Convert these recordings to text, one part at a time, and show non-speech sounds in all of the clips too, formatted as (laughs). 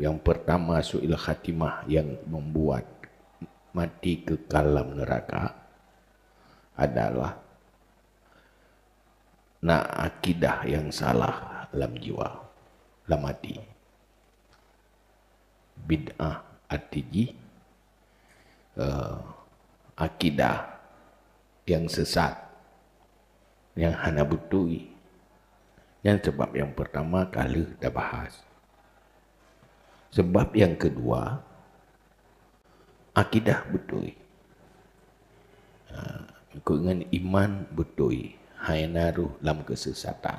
yang pertama su'il khatimah yang membuat mati ke kalam neraka adalah nak akidah yang salah dalam jiwa dalam mati bid'ah atiji uh, eh, akidah yang sesat yang hana butui yang sebab yang pertama kali dah bahas sebab yang kedua, akidah betul. Ha, ikut dengan iman betul. Hai naruh dalam kesesatan.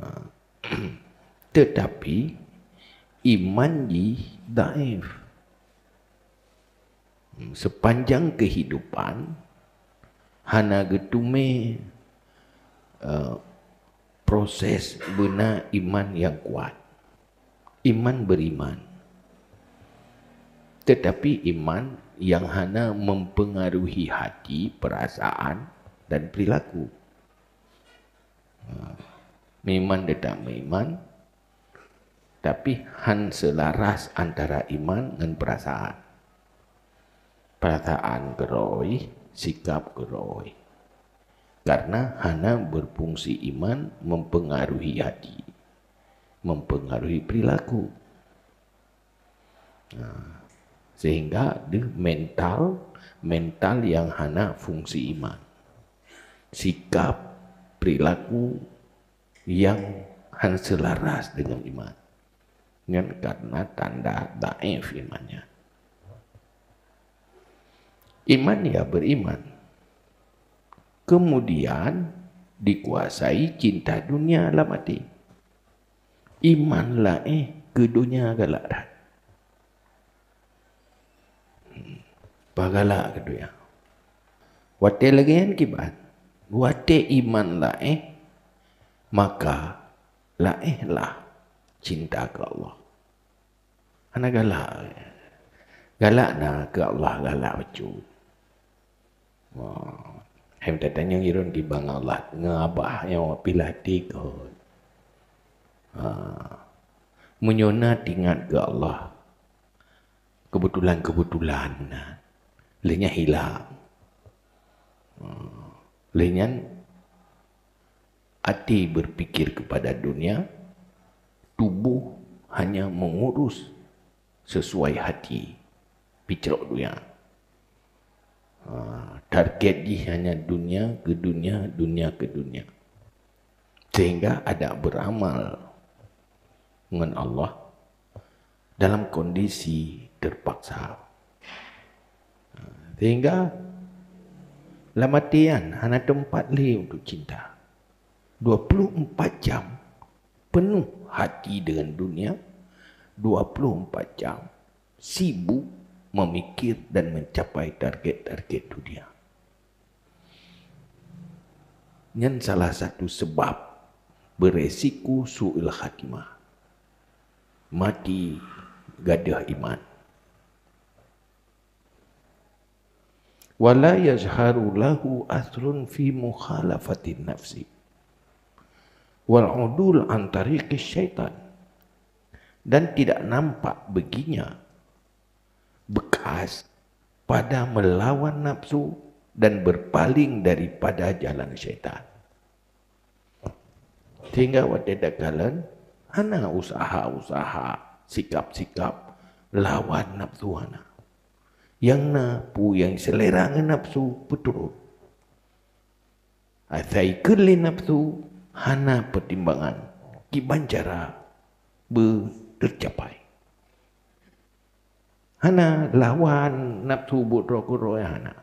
Ha. (clears throat) Tetapi, iman ji daif. Hmm, sepanjang kehidupan, hana getume uh, eh, proses benar iman yang kuat. iman beriman. Tetapi iman yang hanya mempengaruhi hati, perasaan dan perilaku. Memang tidak iman, tapi han selaras antara iman dan perasaan. Perasaan geroi, sikap geroi. Karena hana berfungsi iman mempengaruhi hati mempengaruhi perilaku. Nah, sehingga di mental mental yang hana fungsi iman. Sikap perilaku yang hana laras dengan iman. Dengan karena tanda daif imannya. Iman ya beriman. Kemudian dikuasai cinta dunia dalam hati. iman lah eh ke dunia galak dah. Hmm. Bagalak ke dunia. Wate lagi kan kibat. Wate iman lah eh. Maka lah eh lah cinta ke Allah. Anak galak. Galak nak ke Allah galak macu. Wah. Hem tanya kiron di bang Allah. Ngabah yang pilih hati kau. Ha. Menyunat ingat ke Allah. Kebetulan-kebetulan. Lainnya hilang. Ha. Lainnya hati berpikir kepada dunia. Tubuh hanya mengurus sesuai hati. Picerok dunia. Ha. Target dia hanya dunia ke dunia, dunia ke dunia. Sehingga ada beramal dengan Allah dalam kondisi terpaksa. Sehingga lamatian hanya tempat lain untuk cinta. 24 jam penuh hati dengan dunia. 24 jam sibuk memikir dan mencapai target-target dunia. Yang salah satu sebab beresiko su'il hakimah mati gadah iman wala yazharu lahu athrun fi mukhalafati nafsi wal udul an tariqi syaitan dan tidak nampak beginya bekas pada melawan nafsu dan berpaling daripada jalan syaitan. Sehingga wadidakalan ana usaha-usaha sikap-sikap lawan nafsu ana yang napu yang selera ngan nafsu betul Asai kerli nafsu hana pertimbangan kibancara banjara bercapai hana lawan nafsu butro kuro hana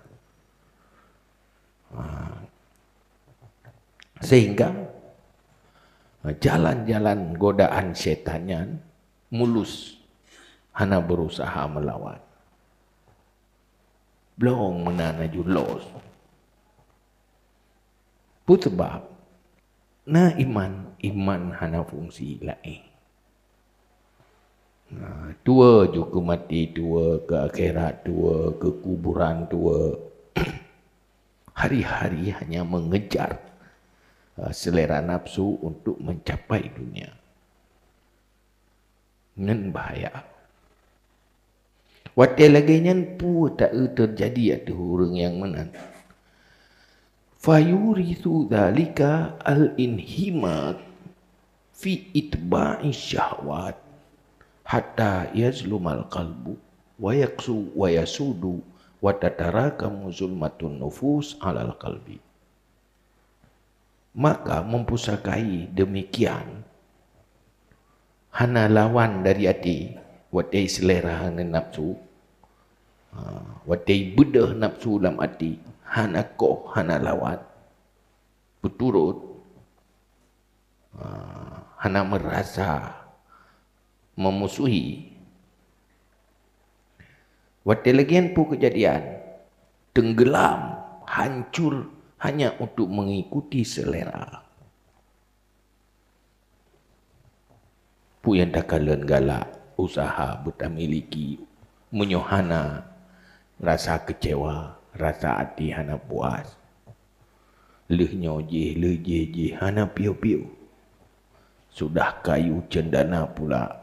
ah. sehingga jalan-jalan godaan setannya mulus. Hana berusaha melawan. Belum menana julos. Putbab. Na iman, iman hana fungsi lain. Nah, tua juga mati tua, ke akhirat tua, ke kuburan tua. (clears throat) Hari-hari hanya mengejar Ah, selera nafsu untuk mencapai dunia. Nen bahaya. Waktu lagi nyan pu tak terjadi ada orang yang menan. Fayuri tu dalika al inhimat fi itba'i syahwat hatta yazlumal qalbu wa yaksu wa yasudu wa tataraka muzulmatun nufus alal qalbi Maka mempusakai demikian Hana lawan dari hati Wadai selera hana nafsu ha, Wadai bedah nafsu dalam hati Hana koh hana lawan Berturut ha, Hana merasa Memusuhi Wadai lagi yang pun kejadian Tenggelam Hancur hanya untuk mengikuti selera. Pu yang tak kalen galak usaha buta miliki menyohana rasa kecewa rasa hati hana puas leh nyoji leh jeji hana piu piu sudah kayu cendana pula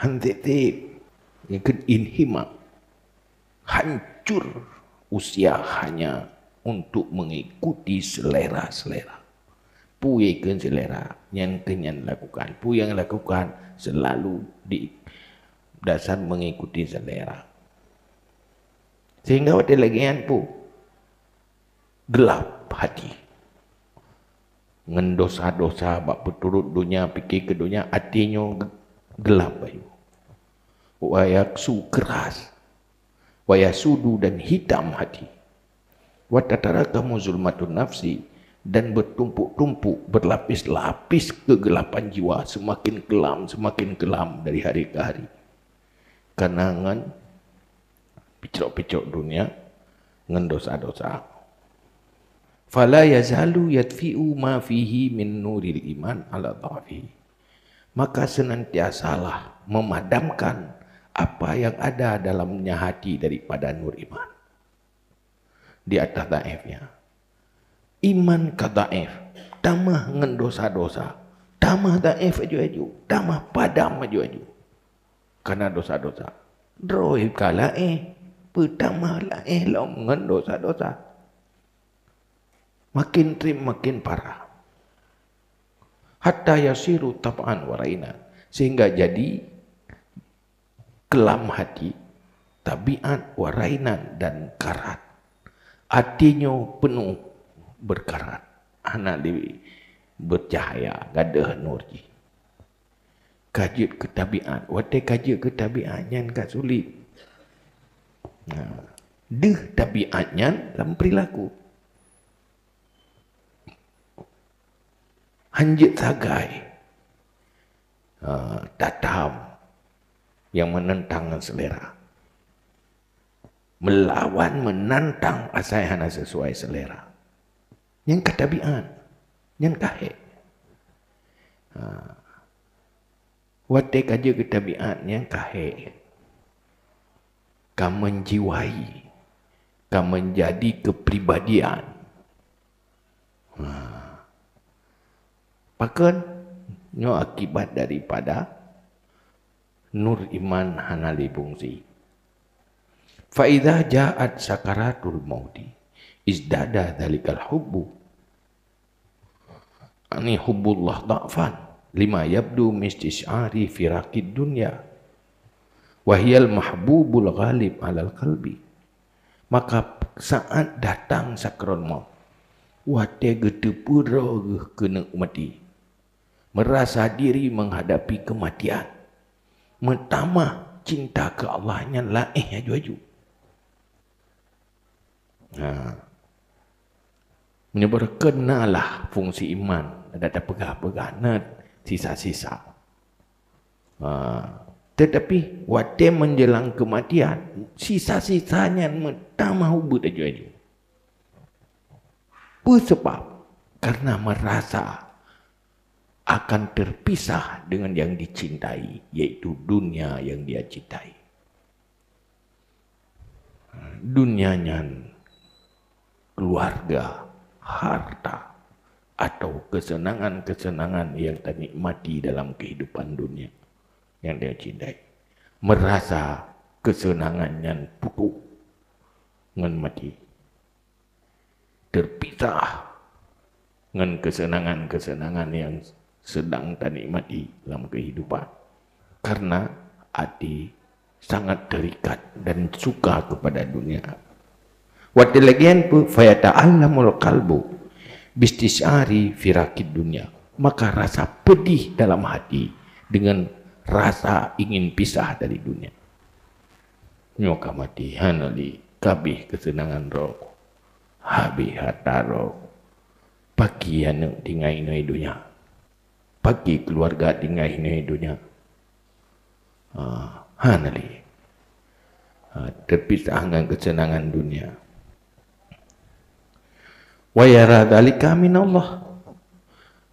hantik yang kan inhima hancur usia hanya untuk mengikuti selera-selera. Puyekan selera yang kenyang lakukan. Pu yang lakukan selalu di dasar mengikuti selera. Sehingga waktu lagi yang pu gelap hati. Ngendosa-dosa bak berturut dunia, pikir ke dunia, hatinya gelap bayu. Wayak su keras wayasudu dan hitam hati watataraqamu zulmatun nafsi dan bertumpuk-tumpuk berlapis-lapis kegelapan jiwa semakin kelam semakin kelam dari hari ke hari kenangan picok-picok dunia dengan dosa-dosa fala yazalu yatfi'u ma fihi min nuril iman ala dhafi maka senantiasalah memadamkan apa yang ada dalamnya hati daripada nur iman di atas daifnya iman ke daif tamah dengan dosa-dosa tamah daif aju-aju tamah padam aju-aju kerana dosa-dosa Droh kala eh pertama lah eh longan dosa-dosa makin trim makin parah hatta yasiru tab'an waraina sehingga jadi kelam hati, tabiat warainan dan karat. Hatinya penuh berkarat. Anak Dewi bercahaya, gada nurji. Kajut ke tabiat. Wate kajut ke tabiat, nyan kat sulit. Nah, ha. tabiat nyan dalam perilaku. Hanjut sagai. Uh, ha, datang yang menentang selera. Melawan, menentang asaihan sesuai selera. Yang ketabian, yang kahe. Ha. Wate kaje ketabian yang kahe. Kam menjiwai, kam menjadi kepribadian. Ha. Pakai, no akibat daripada. Nur Iman Hanali Bungsi. Fa'idha ja'at sakaratul mauti izdada dalikal hubbu. Ani hubbullah da'fan lima yabdu mistis'ari firakid dunya. Wahiyal mahbubul ghalib alal kalbi. Maka saat datang sakron maut, wate gede pura kena mati. Merasa diri menghadapi kematian. Mertamah cinta ke Allah yang laih ya juaju. Ha. Menyebar kenalah fungsi iman. Ada ada pegah-pegah. sisa-sisa. Ha. Tetapi, wadah menjelang kematian, sisa-sisanya mertamah hubut ya juaju. Apa sebab? Karena merasa akan terpisah dengan yang dicintai, yaitu dunia yang dia cintai. Dunianya keluarga, harta, atau kesenangan-kesenangan yang ternikmati dalam kehidupan dunia yang dia cintai. Merasa kesenangannya putus dengan mati. Terpisah dengan kesenangan-kesenangan yang sedang tak nikmati dalam kehidupan. Karena hati sangat terikat dan suka kepada dunia. Wati lagi yang pun, faya ta'allamul kalbu bistisari firakid dunia. Maka rasa pedih dalam hati dengan rasa ingin pisah dari dunia. Nyoka mati hanali kabih kesenangan roh. Habih hatta roh. Bagian yang tinggal dunia pagi keluarga tinggal ini dunia. Ah, ha nali. Ah, terpisah dengan kesenangan dunia. Wa yara dalika Allah.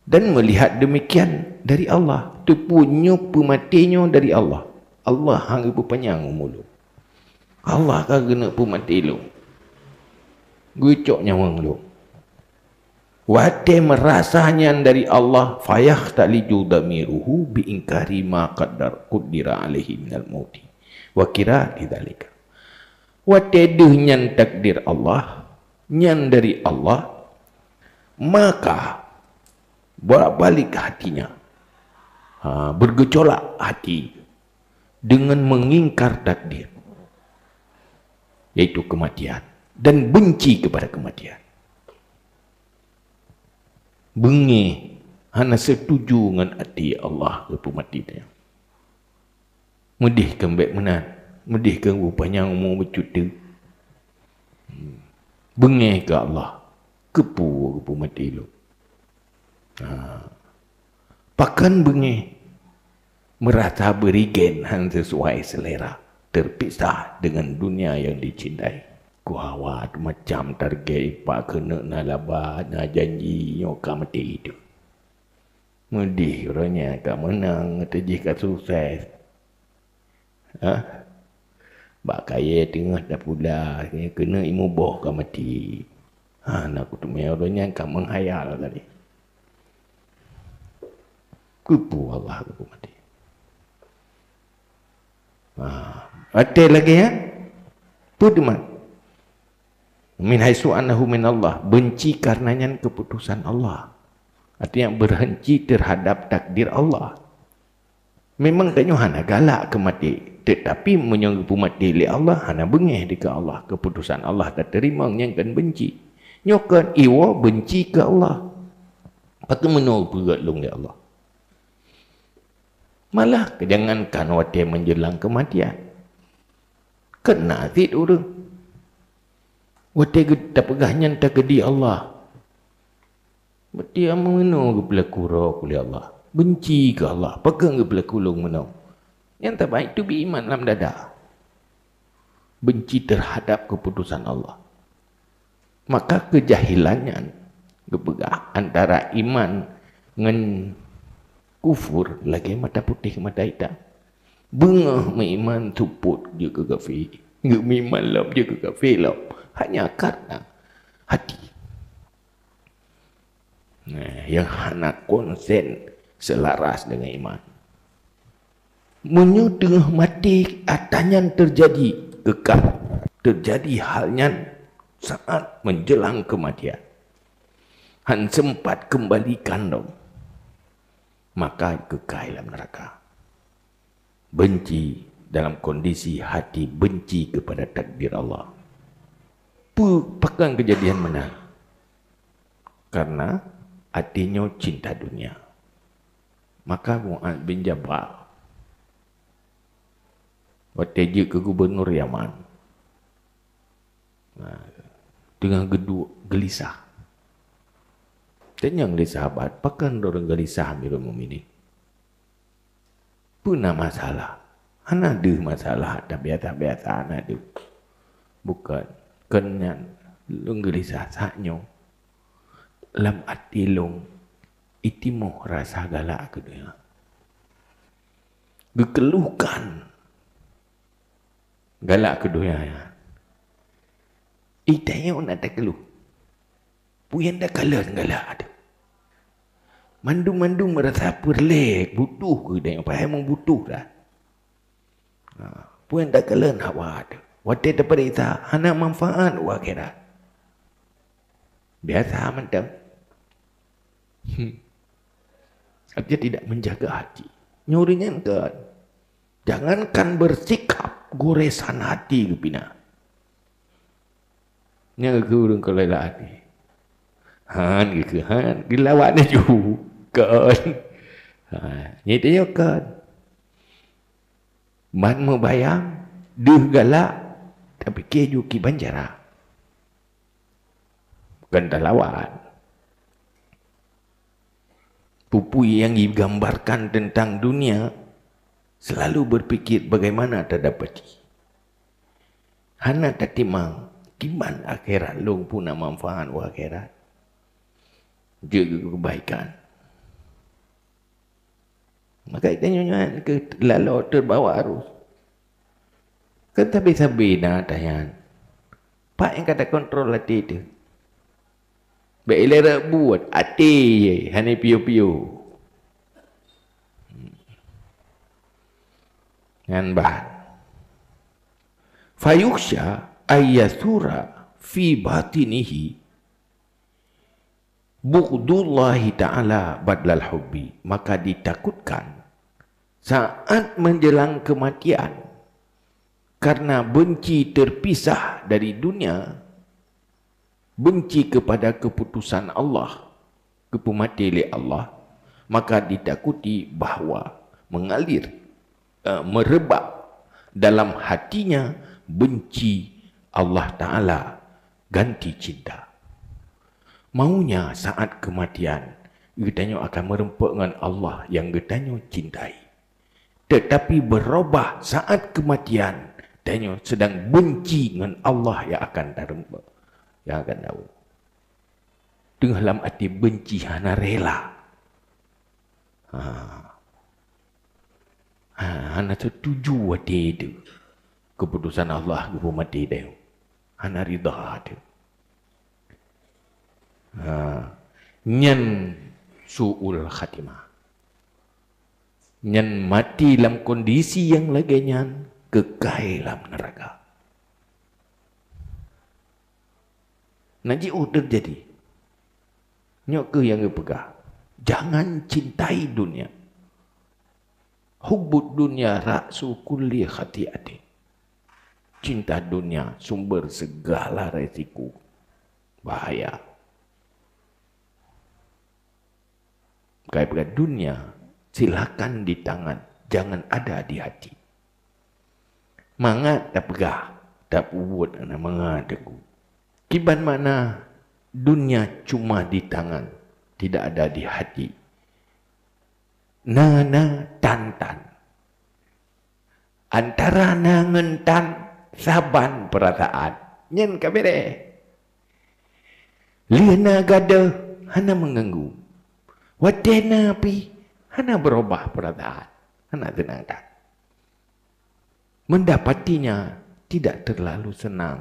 Dan melihat demikian dari Allah. tu punya pematinya dari Allah. Allah hang ibu panjang mulu. Allah kah kena pematilu. Gucok nyawang lu. Wate merasanya dari Allah fayah tali judamiruhu biingkari ma kadar kudira alehi minal mauti. Wakira tidaklah. Wate dehnya takdir Allah nyan dari Allah maka bolak balik hatinya ha, bergecolak hati dengan mengingkar takdir yaitu kematian dan benci kepada kematian bengih hanya setuju dengan hati Allah ke pemati dia medih ke baik menat medih ke rupanya umur bercuta hmm. bengih ke Allah kepu ke pemati lu ha. pakan bengih merasa berigen hanya sesuai selera terpisah dengan dunia yang dicintai kuawat macam target pak kena nak labat nak janji nyoka mati itu. Mudih orangnya kak menang terjih kak sukses. Ha? Bak kaya tengah dah pula kena imu boh kak mati. Ha, nak kutuk orangnya kak menghayal tadi. Kupu Allah kupu mati. Ha. Ada lagi ya? Ha? Pudman min haisu annahu min Allah benci karenanya keputusan Allah artinya berhenti terhadap takdir Allah memang tak nyuhana galak ke mati tetapi menyanggup mati li Allah hana bengih dekat Allah keputusan Allah tak terima yang kan benci nyokan iwa benci ke Allah patu menol berat long ya Allah malah jangankan waktu menjelang kematian kena zid urang Wetege tapegah nyen ta gedi Allah. Betia mengenu ke pelakura kuli Allah. Benci ke Allah, pegang ke pelakulung mano. Yang terbaik tu beriman dalam dada. Benci terhadap keputusan Allah. Maka kejahilannya kepegah antara iman dengan kufur lagi mata putih mata hitam. Bengah meiman tuput dia ke kafir. Ngemiman lah dia ke kafir lah hanya karena hati. Nah, eh, yang hana konsen selaras dengan iman. Menyudah mati atanya terjadi kekal. Terjadi halnya saat menjelang kematian. Han sempat kembalikan dong. Maka kekal dalam neraka. Benci dalam kondisi hati benci kepada takdir Allah apa pakan kejadian mana karena hatinya cinta dunia maka Mu'ad bin Jabal Wateji ke Gubernur Yaman. Nah, dengan geduk gelisah. Tanya oleh sahabat, pakan orang gelisah Amirul ini Puna masalah. Anak ada masalah, tak biasa-biasa anak ada. Bukan cơn nhận lưng gửi giả xa nhau làm ắt đi lùng ít tìm mộ ra xa gà lạ cơ đời hả gửi cơ can gà lạ cơ đời hả ít merasa perlek, butuh ke dia? Apa yang butuh dah? Ha. Puan tak kelen awak ada. Wati terperita anak manfaat wa Biasa Biasa mentem. Hmm. Dia tidak menjaga hati. Nyuringan ke. Jangankan bersikap goresan hati ke pina. Ini aku kurung ke lelah hati. Han ke ke han. Dilawaknya juga. Ha, ni dia kan. Man mau bayang, duh galak, tapi keju ki banjara. Bukan lawan. Pupui yang digambarkan tentang dunia selalu berpikir bagaimana tak dapat. Hana tak timang. Kiman akhirat long puna manfaat wa akhirat. Jaga kebaikan. Maka itu nyonya ke lalu terbawa arus. Kata bisa bina tayan. Pak yang kata kontrol hati itu. Bila buat hati ye, hanya piu piu. Dan bahan. Fayuksha ayyathura fi batinihi bukdullahi ta'ala badlal hubbi. Maka ditakutkan saat menjelang kematian karena benci terpisah dari dunia benci kepada keputusan Allah kepumati oleh Allah maka ditakuti bahawa mengalir uh, merebak dalam hatinya benci Allah taala ganti cinta maunya saat kematian getanyo akan merempuk dengan Allah yang getanyo cintai tetapi berubah saat kematian Danyo sedang bunci dengan Allah yang akan datang, Yang akan datang. Dengan dalam hati benci hana rela. Ha. Ha, hana setuju hati itu. Keputusan Allah ke rumah dia itu. Hana rida itu. Ha. Nyan su'ul khatimah. Nyan mati dalam kondisi yang lagi Nyan ke dalam neraka. Nanti oh terjadi. Nyok ke yang pegah. Jangan cintai dunia. Hubud dunia rak raksu kulli hati adik. Cinta dunia sumber segala resiko. Bahaya. Kaya dunia silakan di tangan. Jangan ada di hati mangat tak pegah tak buat anak mangat aku kiban makna dunia cuma di tangan tidak ada di hati nana tantan antara nangen tan saban perasaan nyen kabere eh? lihna gade hana mengganggu wadena pi hana berubah perasaan hana tenang tak mendapatinya tidak terlalu senang.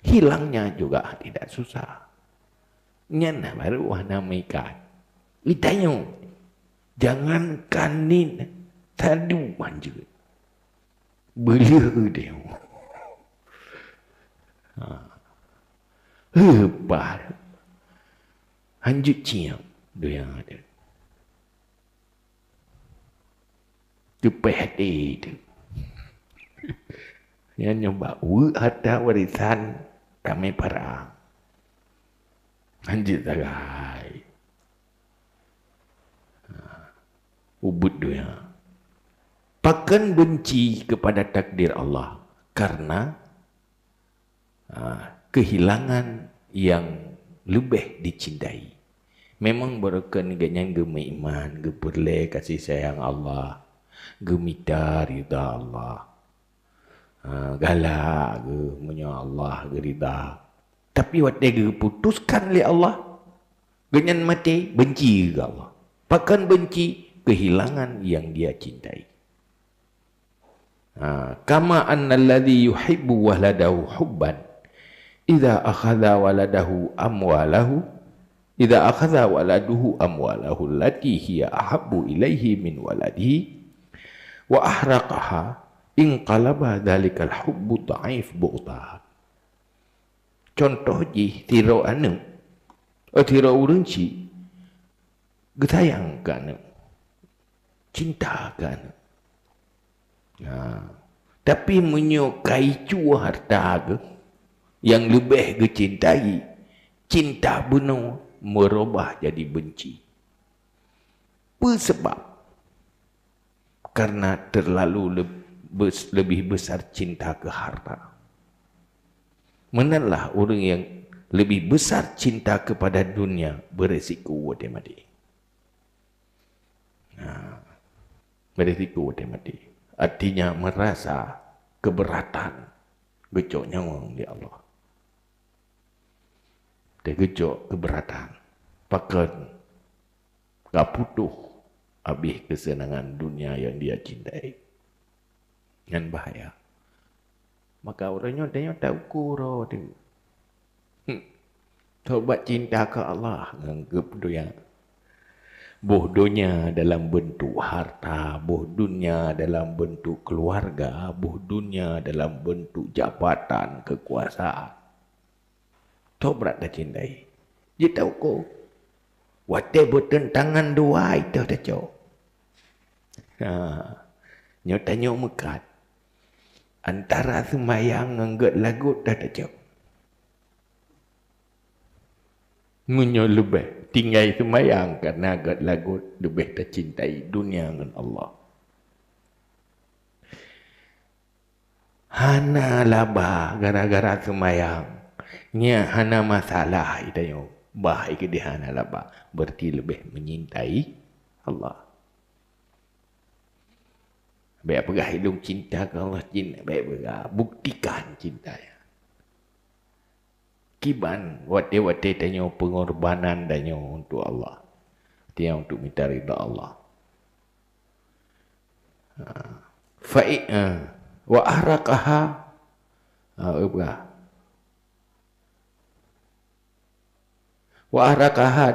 Hilangnya juga tidak susah. Nyana baru wana mikat. Ditanya, jangan kanin tadi manja. Belia dia. Ha. Hebat. Hanjut cia. Dua yang ada. Tepah dia itu. Yang nyebab wu hatta warisan kami para Anjir tagai. Ha. Ubud dunia. Pakan benci kepada takdir Allah karena ha, kehilangan yang lebih dicintai. Memang berkan gaknya gemai iman, gemperle kasih sayang Allah, gemita rida Allah. Ha, galak ke menya Allah gerida tapi waktu dia putuskan oleh Allah genyan mati benci ke Allah pakan benci kehilangan yang dia cintai ha kama annallazi yuhibbu waladahu hubban idza akhadha waladahu amwalahu idza akhadha waladuhu amwalahu lati ahabu ahabbu ilaihi min waladihi wa ahraqaha inqalaba dalikal hubbu ta'if bu'ta contoh ji tiro anu eh, tiro urunci getayang kan cinta kan ya. Ha. tapi menyukai cua harta ke yang lebih kecintai cinta benar merubah jadi benci apa sebab karena terlalu lebih lebih besar cinta ke harta. Menanlah orang yang lebih besar cinta kepada dunia beresiko dia mati. Nah, ha, beresiko dia mati. Artinya merasa keberatan gecok nyawang di Allah. Dia gejok keberatan. Pakai tak putuh habis kesenangan dunia yang dia cintai dengan bahaya. Maka orangnya dia yang tak ukur dia. Tobat hmm, cinta ke Allah menganggap dunia. Bodohnya dalam bentuk harta, bodohnya dalam bentuk keluarga, bodohnya dalam bentuk jabatan, kekuasaan. Tobat dah cintai. Dia tahu ko. Wate bertentangan dua itu dah cok. Ha. Nyo tanyo mekat antara semayang ngenggut lagu dah tak jauh. Munyo lebih tinggal semayang karena agak lagu lebih tercintai dunia dengan Allah. Hana laba gara-gara semayang. Nya hana masalah itu yang baik di hana laba. Berarti lebih menyintai Allah. Baik apa hidung cinta ke Allah cinta. Baik apa buktikan cinta. Kiban wate-wate tanya pengorbanan tanya untuk Allah. Tanya untuk minta rida Allah. Ha. Fa'i' ha. wa ahraqaha apa? Ha, wa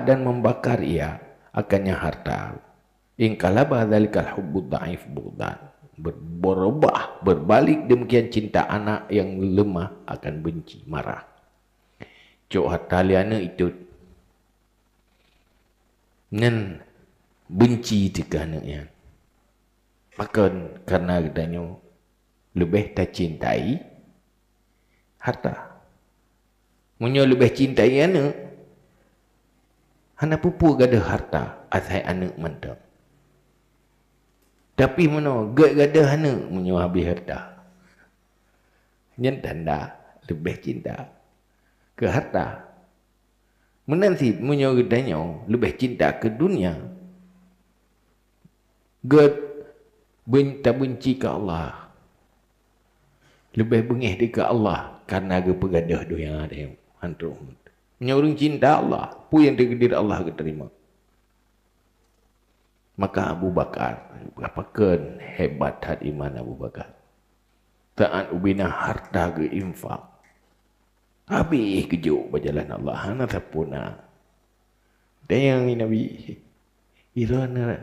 dan membakar ia akannya harta. inkalabah dzalikal hubbud dhaif budan berubah, berbalik demikian cinta anak yang lemah akan benci, marah. Cok Hataliana itu nen benci tiga anaknya. Maka karena adanya lebih tak cintai harta. Munyo lebih cintai anak. Anak pupu gada harta, asai anak mantap. Tapi mana? Gak gada hana menyuruh habis harta. Yang tanda lebih cinta ke harta. Menanti menyuruh gedanya lebih cinta ke dunia. Gak benta benci ke Allah. Lebih bengih dia ke Allah. Karena gak pegadah tu yang ada yang hantar. Menyuruh cinta Allah. Pu yang terkedir Allah keterima. Maka Abu Bakar ken hebat hat iman Abu Bakar Taat ubinah harta ke infak Habis kejuk berjalan Allah Hana sepuna ha. Dan yang ini Nabi Irana ha.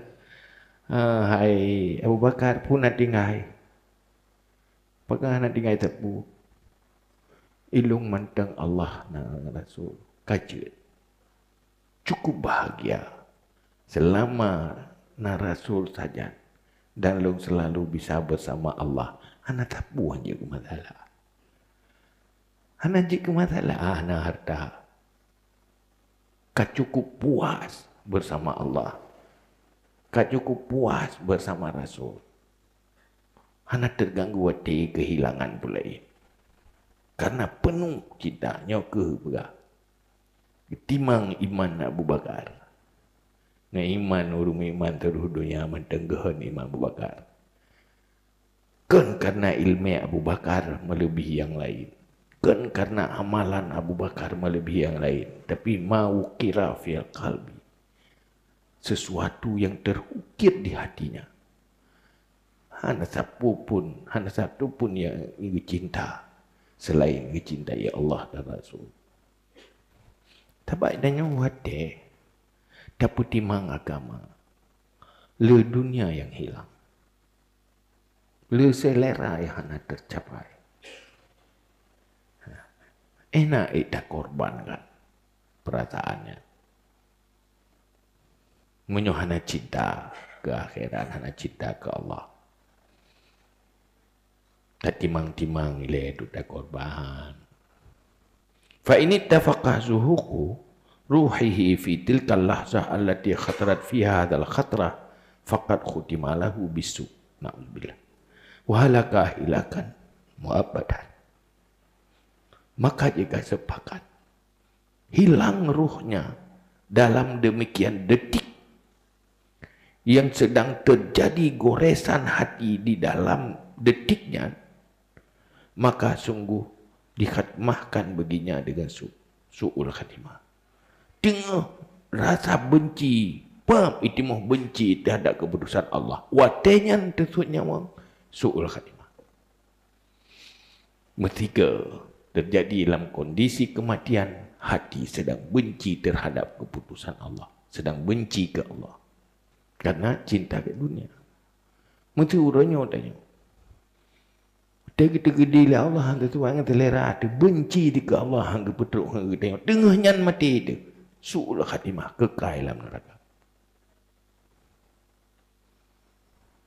ha, Hai Abu Bakar pun nak tinggal Apakah nak tak tepu Ilung mantang Allah na Rasul Kajut Cukup bahagia Selama nah rasul saja dan lu selalu bisa bersama Allah ana tabu aja ke masalah ana jik ke masalah ah, ana harta kat cukup puas bersama Allah kat cukup puas bersama rasul ana terganggu hati kehilangan pula karena penuh cintanya ke berat. Ketimang iman Abu Bakar. Nah iman urum iman teruh dunia mendengahan iman Abu Bakar. Kan karena ilmu Abu Bakar melebihi yang lain. Kan karena amalan Abu Bakar melebihi yang lain. Tapi mau kira fiil kalbi. Sesuatu yang terukir di hatinya. Hanya satu pun, hanya satu pun yang ingin Selain ingin ya Allah dan Rasul. Tapi ada yang wadah tapi timang agama. Le dunia yang hilang. Le selera yang hana tercapai. Enak ada korban kan perataannya, menyohana cinta ke akhirat, hana cinta ke Allah. Tak timang-timang ilai duduk korban. Fa ini tafakah zuhuku ruhihi fi tilka lahzah allati khatarat fiha hadzal khatra faqad khutimalahu bisu na'udzubillah wa halaka hilakan muabadan maka jika sepakat hilang ruhnya dalam demikian detik yang sedang terjadi goresan hati di dalam detiknya maka sungguh dikhatmahkan baginya dengan su- su'ul khatimah tengah rasa benci pam mahu benci terhadap keputusan Allah wa tenyan tersut nyawa suul khatimah ketiga terjadi dalam kondisi kematian hati sedang benci terhadap keputusan Allah sedang benci ke Allah karena cinta ke dunia mesti urangnya tanya Tegi tegi di lah Allah hang tu tu hang lera tu benci di ke Allah hang tu petruk mati itu. Su'ul khatimah, kekal dalam neraka.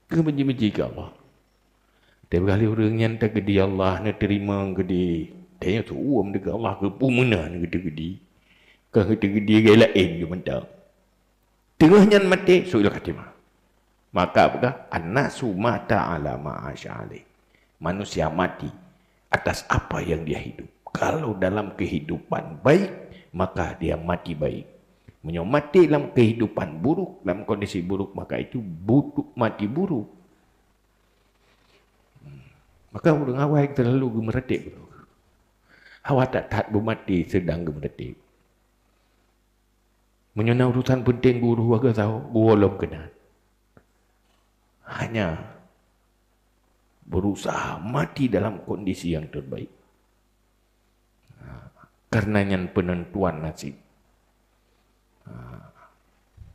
Kau benci-benci ke Allah? Tiap kali orang yang tak gede Allah, nak terima Dia yang tu, uam dekat Allah ke pumuna ni gede gede. Kau gede gede gaya lain eh, je mentang. Tengah yang mati, su'ul khatimah. Maka apakah? Anak sumata ala ma'asya'alik. Manusia mati atas apa yang dia hidup. Kalau dalam kehidupan baik, maka dia mati baik. Menyo mati dalam kehidupan buruk, dalam kondisi buruk, maka itu butuh mati buruk. Hmm. Maka orang awak terlalu gemeretik. Awak tak tak bermati sedang gemeretik. Menyenang urusan penting guru warga tahu, buah kena. Hanya berusaha mati dalam kondisi yang terbaik. Karena yang penentuan nasib. Ha.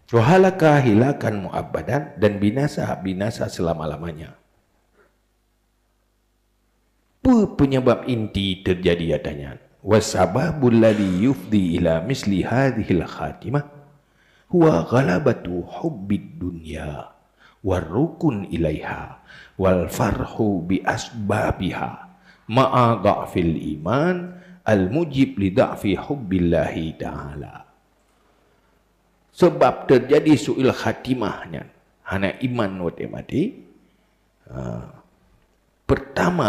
Wahalaka hilakan mu'abadan dan binasa binasa selama-lamanya. Pu penyebab inti terjadi adanya? wasabah ladhi yufdi ila misli hadhil khatimah huwa ghalabatu hubbid dunya warukun ilaiha wal farhu bi asbabiha ma'a ga'fil iman al-mujib li da'fi hubbillah ta'ala. Sebab terjadi su'il khatimahnya. Hana iman wa temati. Ha. Pertama,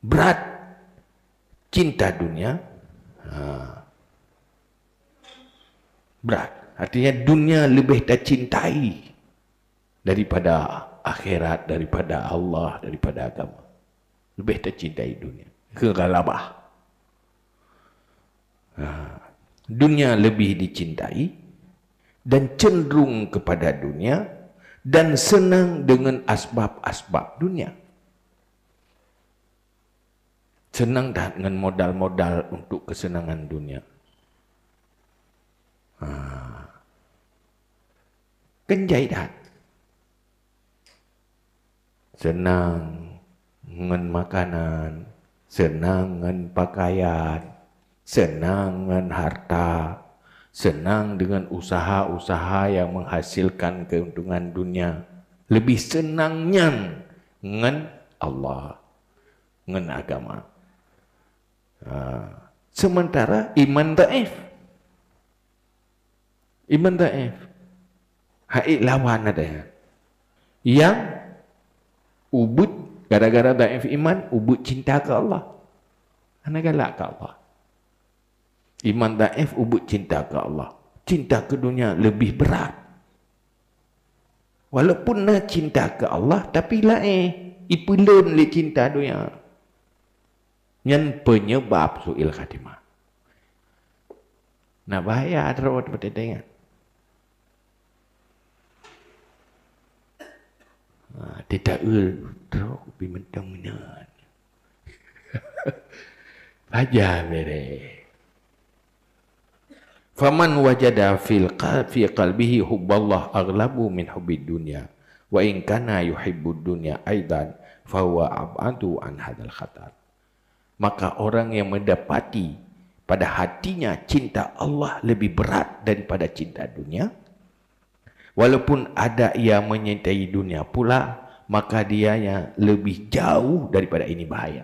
berat cinta dunia. Ha. Berat. Artinya dunia lebih tak cintai daripada akhirat, daripada Allah, daripada agama. Lebih tak cintai dunia kegalabah. Ha. Dunia lebih dicintai dan cenderung kepada dunia dan senang dengan asbab-asbab dunia. Senang dengan modal-modal untuk kesenangan dunia. Ha. Kenjai dah. Senang dengan makanan, senang dengan pakaian, senang dengan harta, senang dengan usaha-usaha yang menghasilkan keuntungan dunia. Lebih senangnya dengan Allah, dengan agama. Ha, sementara iman daif. Iman daif. Hai lawan ada yang ubud Gara-gara daif iman, ubud cinta ke Allah. Anak galak ke Allah. Iman daif, ubud cinta ke Allah. Cinta ke dunia lebih berat. Walaupun nak cinta ke Allah, tapi lah eh. Ipulun li cinta dunia. Yang penyebab su'il khatimah. Nah bahaya, ada orang tempat tengok. Ha, dia tak teruk pi mentang menan. (laughs) Baja mere. Faman wajada fil qalbi qalbihi hubballah aglabu min hubid dunya wa inkana kana yuhibbud dunya aidan fa huwa abadu an hadal khatar. Maka orang yang mendapati pada hatinya cinta Allah lebih berat daripada cinta dunia, Walaupun ada ia menyentai dunia pula, maka dia yang lebih jauh daripada ini bahaya.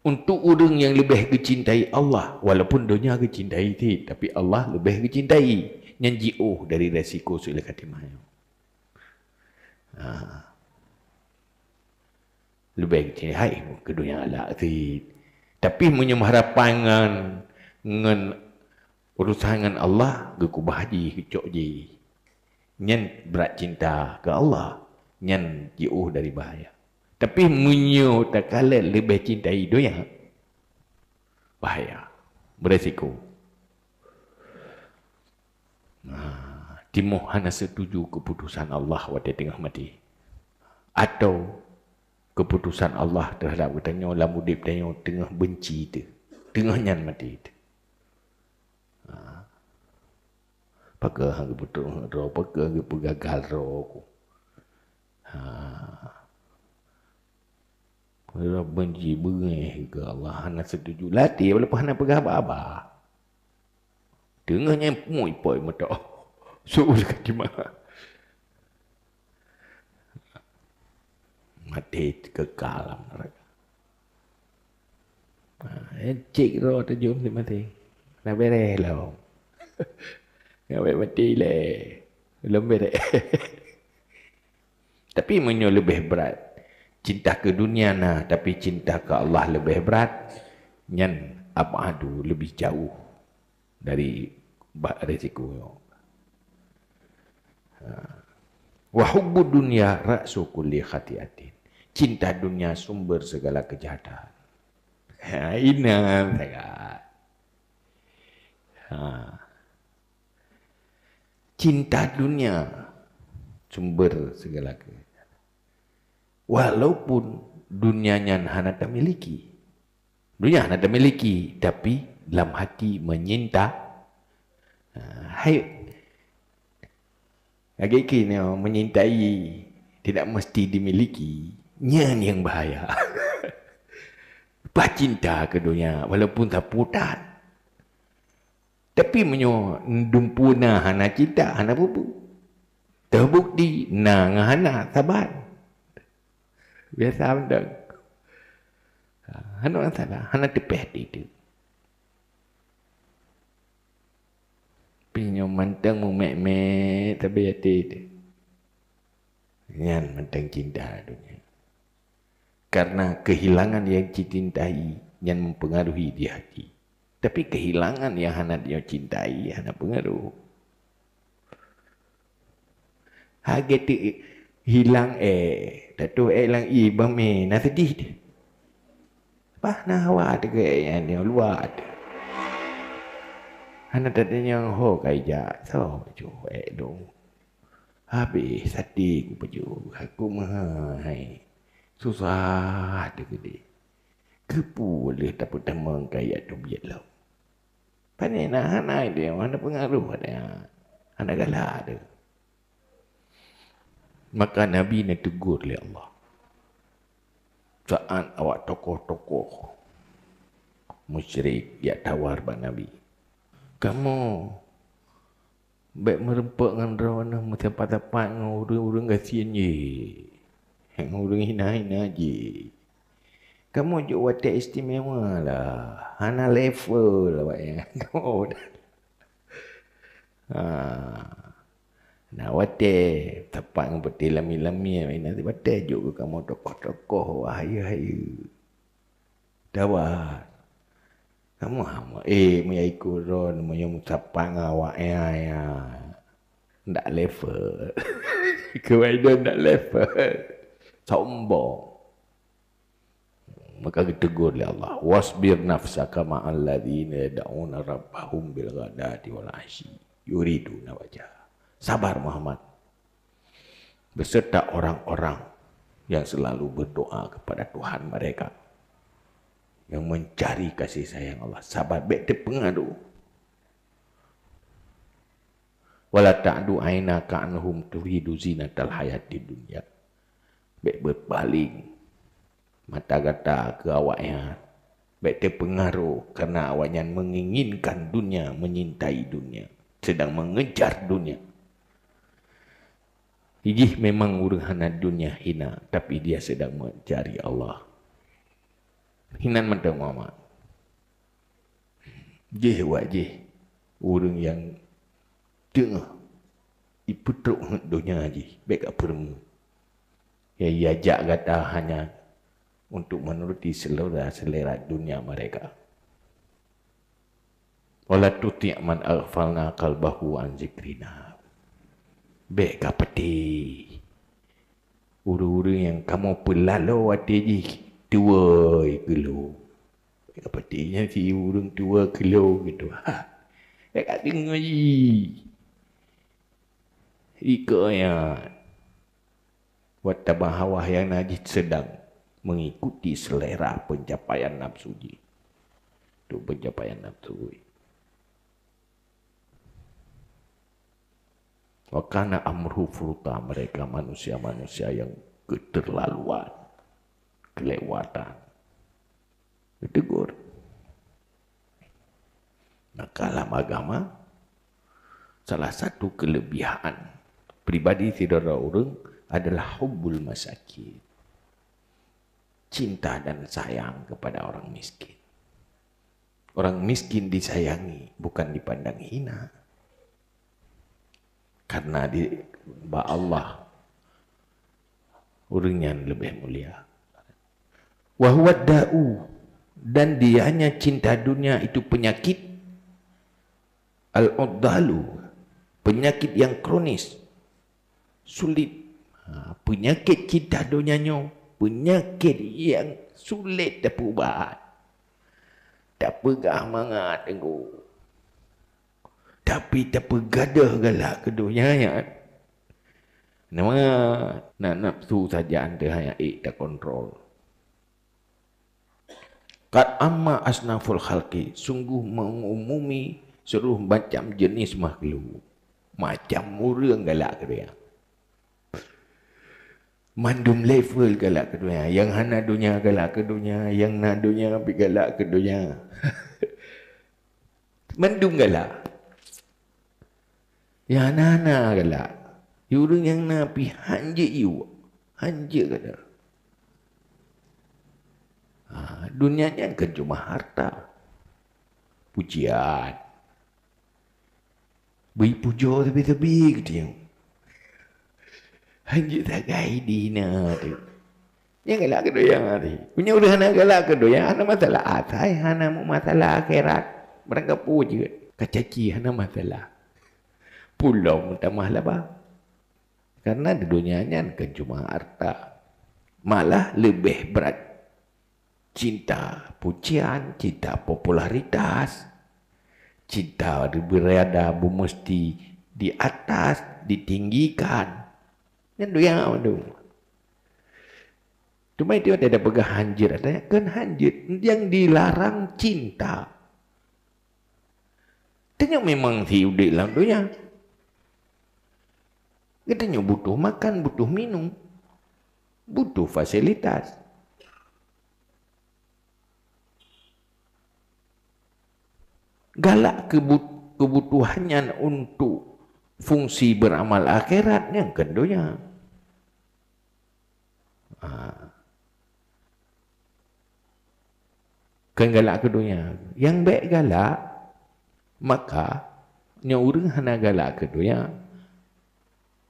Untuk orang yang lebih kecintai Allah, walaupun dunia kecintai itu, tapi Allah lebih kecintai. Yang jauh oh dari resiko sulit katimah. Ha. Lebih kecintai. Hai, ke dunia Allah ti. Tapi punya harapan dengan, dengan Urusan dengan Allah, geku bahaji, hucuk ji. Nyen berat cinta ke Allah. Nyen jauh dari bahaya. Tapi munyo tak kala lebih cintai dunia. Bahaya. Beresiko. Nah, timuh hanya setuju keputusan Allah wadah tengah mati. Atau keputusan Allah terhadap katanya dalam tengah benci itu. Tengah nyan mati itu. Pagi hari betul ro, pagi hari pegagal ro aku. Ha. Kalau benci bereh ke Allah, setuju. Latih pula anak pegah apa-apa. Dengar nyempoi poi mata. (laughs) Suruh so, sekali mati kekal lah mereka. Ha, eh, cik roh tu jom mati. Nak beres lah. (laughs) Yang baik mati lah. Lebih tak? (laughs) tapi menyo lebih berat. Cinta ke dunia na, tapi cinta ke Allah lebih berat. Nyan apa adu lebih jauh dari resiko. Ha. Wa hubbu dunya ra'su kulli khati'atin. Cinta dunia sumber segala kejahatan. (laughs) Ha, ina, ha cinta dunia sumber segala ke. Walaupun dunianya hanata miliki. Dunia hanata miliki tapi dalam hati menyinta. Hai lagi kini menyintai tidak mesti dimiliki. Nyanyi yang bahaya. (laughs) Pak cinta ke dunia walaupun tak putar. Tapi menyo dumpuna hana cinta hana bubu. Terbukti na hana sabar. Biasa benda. Ha, hana orang Hana tepeh di itu. Pinyo mantang mu mek mek tapi hati itu. Yang mantang cinta dunia. Karena kehilangan yang dicintai yang mempengaruhi di hati. Tapi kehilangan yang anak dia cintai, anak pengaruh. Hage tu eh, hilang eh. Datuk eh hilang i eh, bame, nak sedih dia. Bah nak hawa tu eh, yang dia luar tu. Anak tak tanya, ho kaya So, tu eh dong. Habis sedih aku pergi. Aku mahai. Susah tu gede. Kepulih tak pertama kaya tu biar lau. Pada nak hanai dia, mana pengaruh dia. Anak galak dia. Maka Nabi ni tegur oleh Allah. Saat awak tokoh-tokoh musyrik yang tawar bang Nabi. Kamu baik merempak dengan rawana tempat-tempat dengan orang-orang kasihan je. Yang orang hina-hina je. Kamu juga watak istimewa lah. Hana level lah buat ya. Kamu Ha. Nak watak. Tepat dengan peti lami-lami. Lah. Nanti watak juga kamu tokoh-tokoh. Wah, ya, dah Dah Kamu hama. Eh, punya ikuran. Punya mutapak dengan awak. Tak eh, level. (laughs) Kewaidan tak level. Sombong maka ditegur oleh Allah wasbir nafsa ma'al ladzina yad'una rabbahum bil ghadati wal ashi yuridu nawaja sabar Muhammad beserta orang-orang yang selalu berdoa kepada Tuhan mereka yang mencari kasih sayang Allah sabar bek de pengadu wala ta'du aina ka'anhum turidu zinatal hayati dunya bek berpaling mata kata ke awaknya baik terpengaruh kerana awaknya menginginkan dunia menyintai dunia sedang mengejar dunia Iji memang urahana dunia hina tapi dia sedang mencari Allah Hina mata mama je wajib urung yang tengah iputuk dunia aji baik apa rumu ya ajak kata hanya untuk menuruti selera selera dunia mereka. Wala tuti man aghfalna qalbahu an zikrina. Be kapati. Uru-uru yang kamu pelalu wateji tua ikelu. beka kapati yang si urung tua kelu gitu. Ha. Beka Be kapati ngaji. Ika yang. Wattabah hawah yang najis sedang mengikuti selera pencapaian nafsu ji. Itu pencapaian nafsu. Wakana amruh furta mereka manusia-manusia yang keterlaluan, kelewatan. Ditegur. Nah, kalam agama salah satu kelebihan pribadi tidak ada orang adalah hubbul masakit cinta dan sayang kepada orang miskin. Orang miskin disayangi, bukan dipandang hina. Karena di Mbak Allah, urungan lebih mulia. Wahwat dan dia hanya cinta dunia itu penyakit. Al-Uddalu, penyakit yang kronis. Sulit. Ha, penyakit cinta dunianya penyakit yang sulit dah perubat. Tak pegah mangat tunggu. Tapi tak pegadah galak ke dunia ayat. Nama nak nafsu saja anda hanya ik tak kontrol. Kat amma asnaful khalqi sungguh mengumumi seluruh macam jenis makhluk. Macam murung galak ke dia mandum level galak ke dunia yang hana dunia galak ke dunia yang na dunia pi galak ke dunia (laughs) mandum galak yang hana hana galak yurung yang na pi hanje yu hanje kada ha, dunianya kan cuma harta pujian Beri pujo tapi-tapi ke dia. Hanya tak gai dina tu. Yang gelak ke doyang hati. Punya udah anak gelak ke doyang. Anak masalah atai. Ah, anak masalah akhirat. Mereka puji. Kacaki anak masalah. Pulau mutamah lah Karena di dunia ni kan cuma harta. Malah lebih berat. Cinta pujian. Cinta popularitas. Cinta berada. mesti di atas. Ditinggikan. Yang dia yang ada. Cuma itu ada pegah hanjir. Ada kan hanjir. Yang dilarang cinta. Tanya memang si udik lah ya. dunia. Katanya butuh makan, butuh minum. Butuh fasilitas. galak kebut kebutuhannya untuk fungsi beramal akhirat kan yang kedua Ah. Kan galak ke dunia. Yang baik galak, maka nyawurin hana galak ke dunia.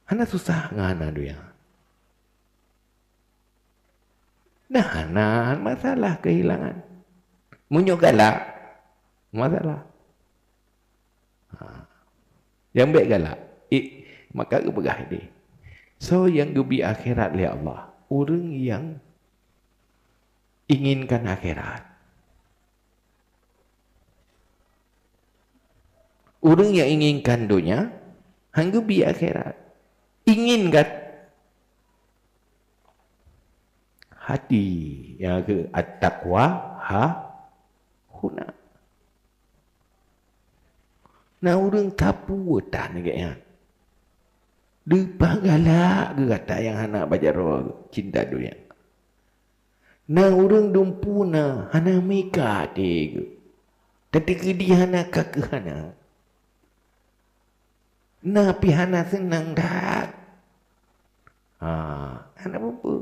Hana susah ngana hana dunia. Dah hana masalah kehilangan. Munyok galak, masalah. Ah. Yang baik galak. Eh, maka kebegah ini. So, yang gubi akhirat li Allah orang yang inginkan akhirat. Orang yang inginkan dunia, hanggu bi akhirat. ingin kat hati yang ke at-taqwa ha huna. Nah, orang tak puas tak negara. Depan galak ke kata yang anak baca roh cinta dunia. Na urung dumpu na hana mika dek. Tapi kedi hana kak hana. Na pi hana senang dah. Ha, hana apa?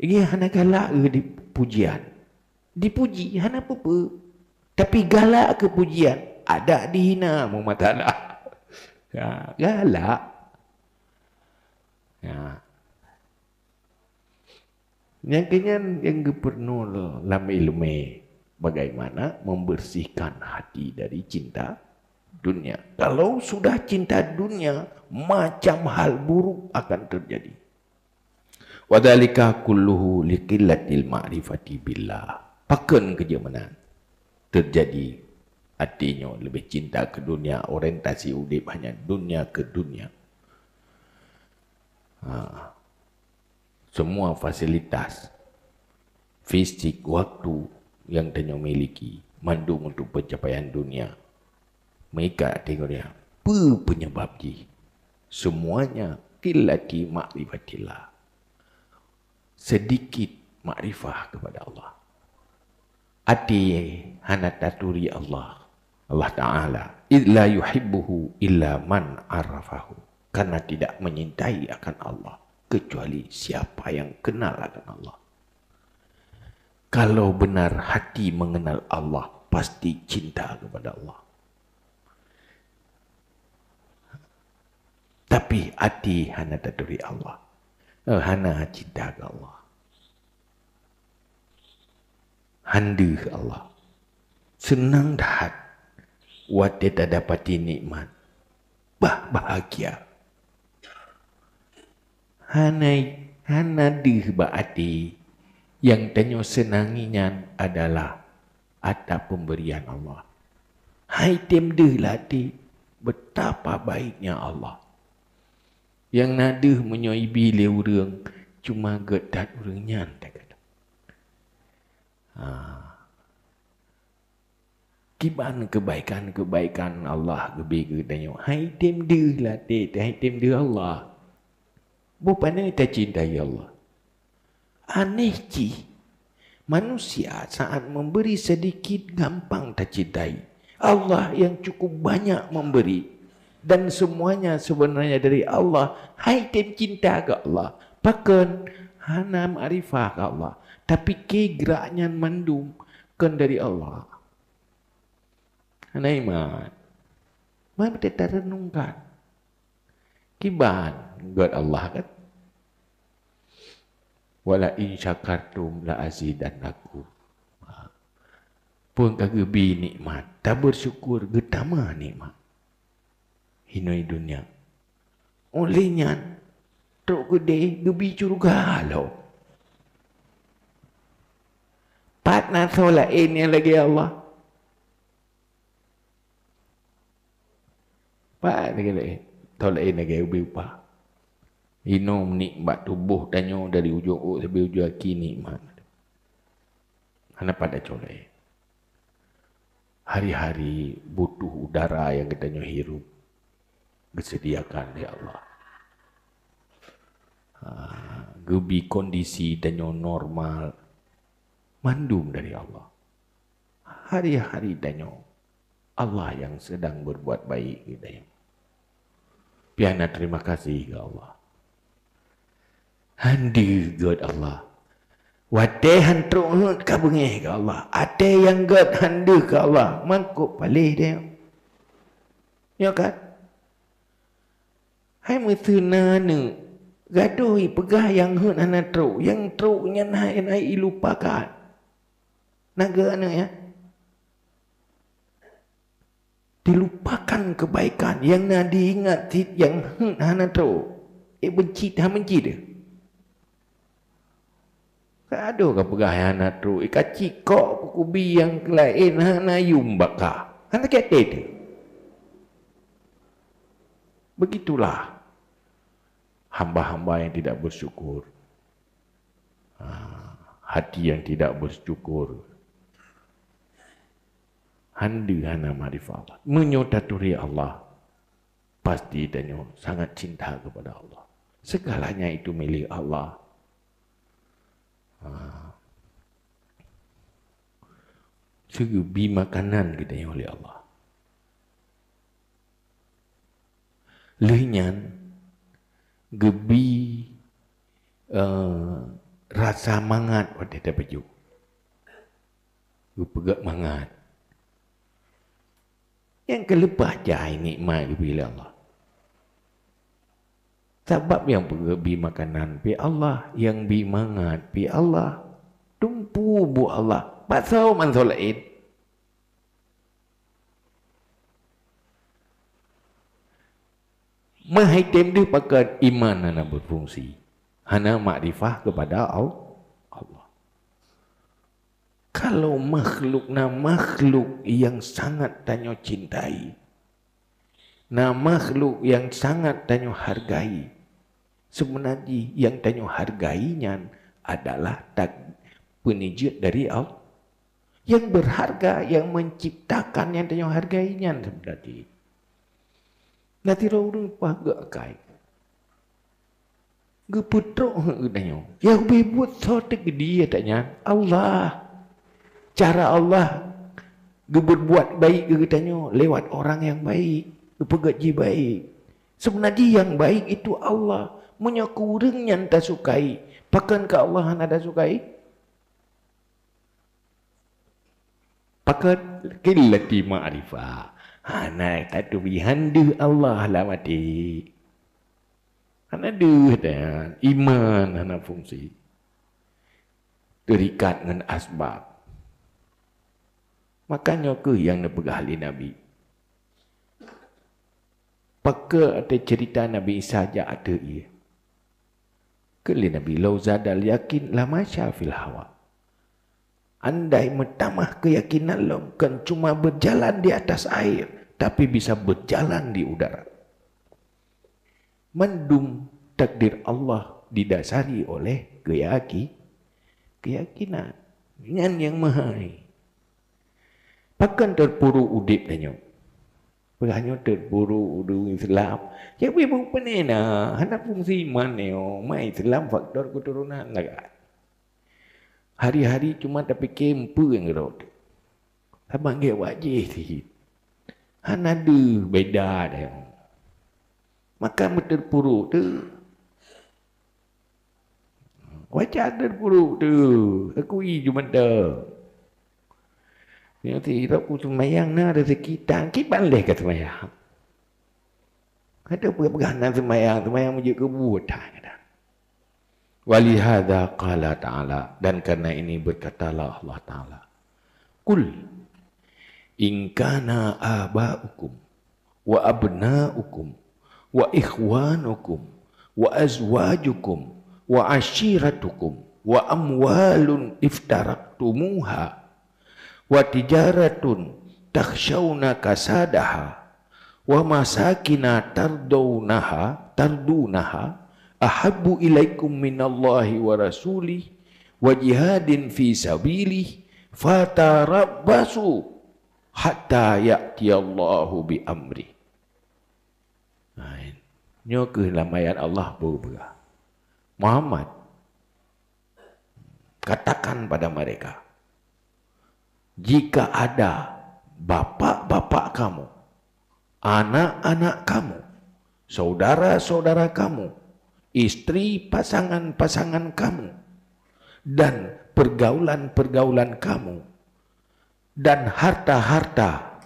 Ini anak galak ke di pujian? Dipuji Anak apa? Tapi galak ke pujian? Ada dihina mu matalah. Ya. Galak. Ya. Yang kenyang yang gubernur lama ilmu bagaimana membersihkan hati dari cinta dunia. Kalau sudah cinta dunia, macam hal buruk akan terjadi. Wadalika kulluhu liqillatil ma'rifati billah. Pakan kerja Terjadi hatinya lebih cinta ke dunia orientasi hidup hanya dunia ke dunia ha. semua fasilitas fisik waktu yang dia miliki mandu untuk pencapaian dunia mereka tengok dia apa penyebab dia semuanya kilati makrifatilah sedikit makrifah kepada Allah Adi hanataturi Allah Allah Ta'ala Illa yuhibbuhu illa man arrafahu Karena tidak menyintai akan Allah Kecuali siapa yang kenal akan Allah Kalau benar hati mengenal Allah Pasti cinta kepada Allah Tapi hati hana taduri Allah eh, Hana cinta ke Allah Handih Allah Senang dah hati buat tak dapat nikmat. Bah, bahagia. Hanai, hanadih ba'ati. Yang tanya senanginya adalah ada pemberian Allah. Hai tem dih lati. Betapa baiknya Allah. Yang nadih menyoibi leurang. Cuma getat urangnya. Ah kiban kebaikan kebaikan Allah gebi ke tanyo hai tim de lah, te hai tim de Allah Bukan pane ta cinta ya Allah aneh ki manusia saat memberi sedikit gampang ta cintai Allah yang cukup banyak memberi dan semuanya sebenarnya dari Allah hai tim cinta ke Allah pakan hanam arifah ke Allah tapi kegeraknya geraknya mandum kan dari Allah na Mana dia tak renungkan? Allah kan? Wala in syakartum la azidan aku. Pun kagak nikmat. Tak bersyukur getama nikmat. Hinoi dunia. Olehnya Tok gede gebi curga lo. ini eh, lagi Allah. Pak lagi lagi. Tolak ini lagi ubi upah. Inum nikmat tubuh tanya dari ujung uk sampai ujung aki nikmat. Hanya pada colai. Hari-hari butuh udara yang kita nyuh hirup. Kesediakan ya Allah. Ha, gubi kondisi dan normal. Mandum dari Allah. Hari-hari dan Allah yang sedang berbuat baik kita yang Piana terima kasih ya Allah. Handi God ya Allah. Wadai hantrolut ka ya bengih ka Allah. Ada yang God handi ka Allah. Mangkuk balik dia. Ya kan? Hai mesti nana. Gadoi pegah yang hun anak teruk. Yang teruknya naik-naik lupakan. Naga anak ya dilupakan kebaikan yang nak diingat yang hmm, hana tahu eh benci dah benci dia tak ada ke pegah yang hana tahu eh kaci kok kukubi yang lain eh, hana yumbaka hana kata dia begitulah hamba-hamba yang tidak bersyukur ah, hati yang tidak bersyukur Andi hana marifah Allah. Menyodaturi Allah. Pasti dan sangat cinta kepada Allah. Segalanya itu milik Allah. Ha. Ah. bi makanan kita oleh Allah. Lainnya gebi uh, rasa mangat pada dia pejuk. Gepegak mangat. Yang kelepas jahai nikmat diberi oleh Allah. Sebab yang pergi makanan pi Allah. Yang pergi mangat pi Allah. Tumpu bu Allah. Pasal man solat Mahitim dia pakai iman yang berfungsi. Hana makrifah kepada Allah. Kalau makhluk na makhluk yang sangat tanya cintai. Na makhluk yang sangat tanya hargai. Sebenarnya yang tanya hargainya adalah tak penijut dari Allah. Yang berharga, yang menciptakan yang tanya hargainya sebenarnya. Nanti lo urung pagak kai. Geputro, ya, ubi buat sotik dia tanya Allah cara Allah gebut buat baik ke katanya lewat orang yang baik ke pegaji baik sebenarnya yang baik itu Allah punya kurang yang tak sukai pakan ke Allah yang ada sukai pakan kilati ma'rifah Hana tak tu Allah lah mati. Hana deh dan iman hana fungsi terikat dengan asbab. Makanya ke yang dipegah ahli Nabi? Paka ada cerita Nabi Isa saja ada ia. Kali Nabi lau zadal yakin la masya fil hawa. Andai metamah keyakinan lo kan cuma berjalan di atas air tapi bisa berjalan di udara. Mendung takdir Allah didasari oleh keyaki, keyakinan dengan yang maha Bahkan terburu udip danyo. Berhanyo terburu udu Islam. Ya we mau penena, hana fungsi mane yo, oh. mai Islam faktor keturunan laga. Hari-hari cuma tapi kempu yang gerot. Abang ge wajib. sih. Hana de beda dah. Maka terburu tu. wajar terburu tu. Aku i cuma dah. Dia ya, kata, hidup ku semayang ni ada sekitar. Kipan leh ke semayang? Ada perganan semayang. Semayang menuju ke buatan. Walihada qala ta'ala. Dan karena ini berkatalah Allah ta'ala. Kul. Inkana aba'ukum. Wa abna'ukum. Wa ikhwanukum. Wa azwajukum. Wa ashiratukum. Wa amwalun iftaraktumuha. Wa amwalun iftaraktumuha wa tijaratun takhshawna kasadaha wa masakina tardawnaha tardunaha ahabbu ilaikum minallahi wa rasulih wa jihadin fi sabilih fatarabbasu hatta ya'ti Allahu bi amri. Nah, nyok dalam ayat Allah berubah. Muhammad katakan pada mereka, jika ada bapak-bapak kamu, anak-anak kamu, saudara-saudara kamu, istri pasangan-pasangan kamu, dan pergaulan-pergaulan kamu, dan harta-harta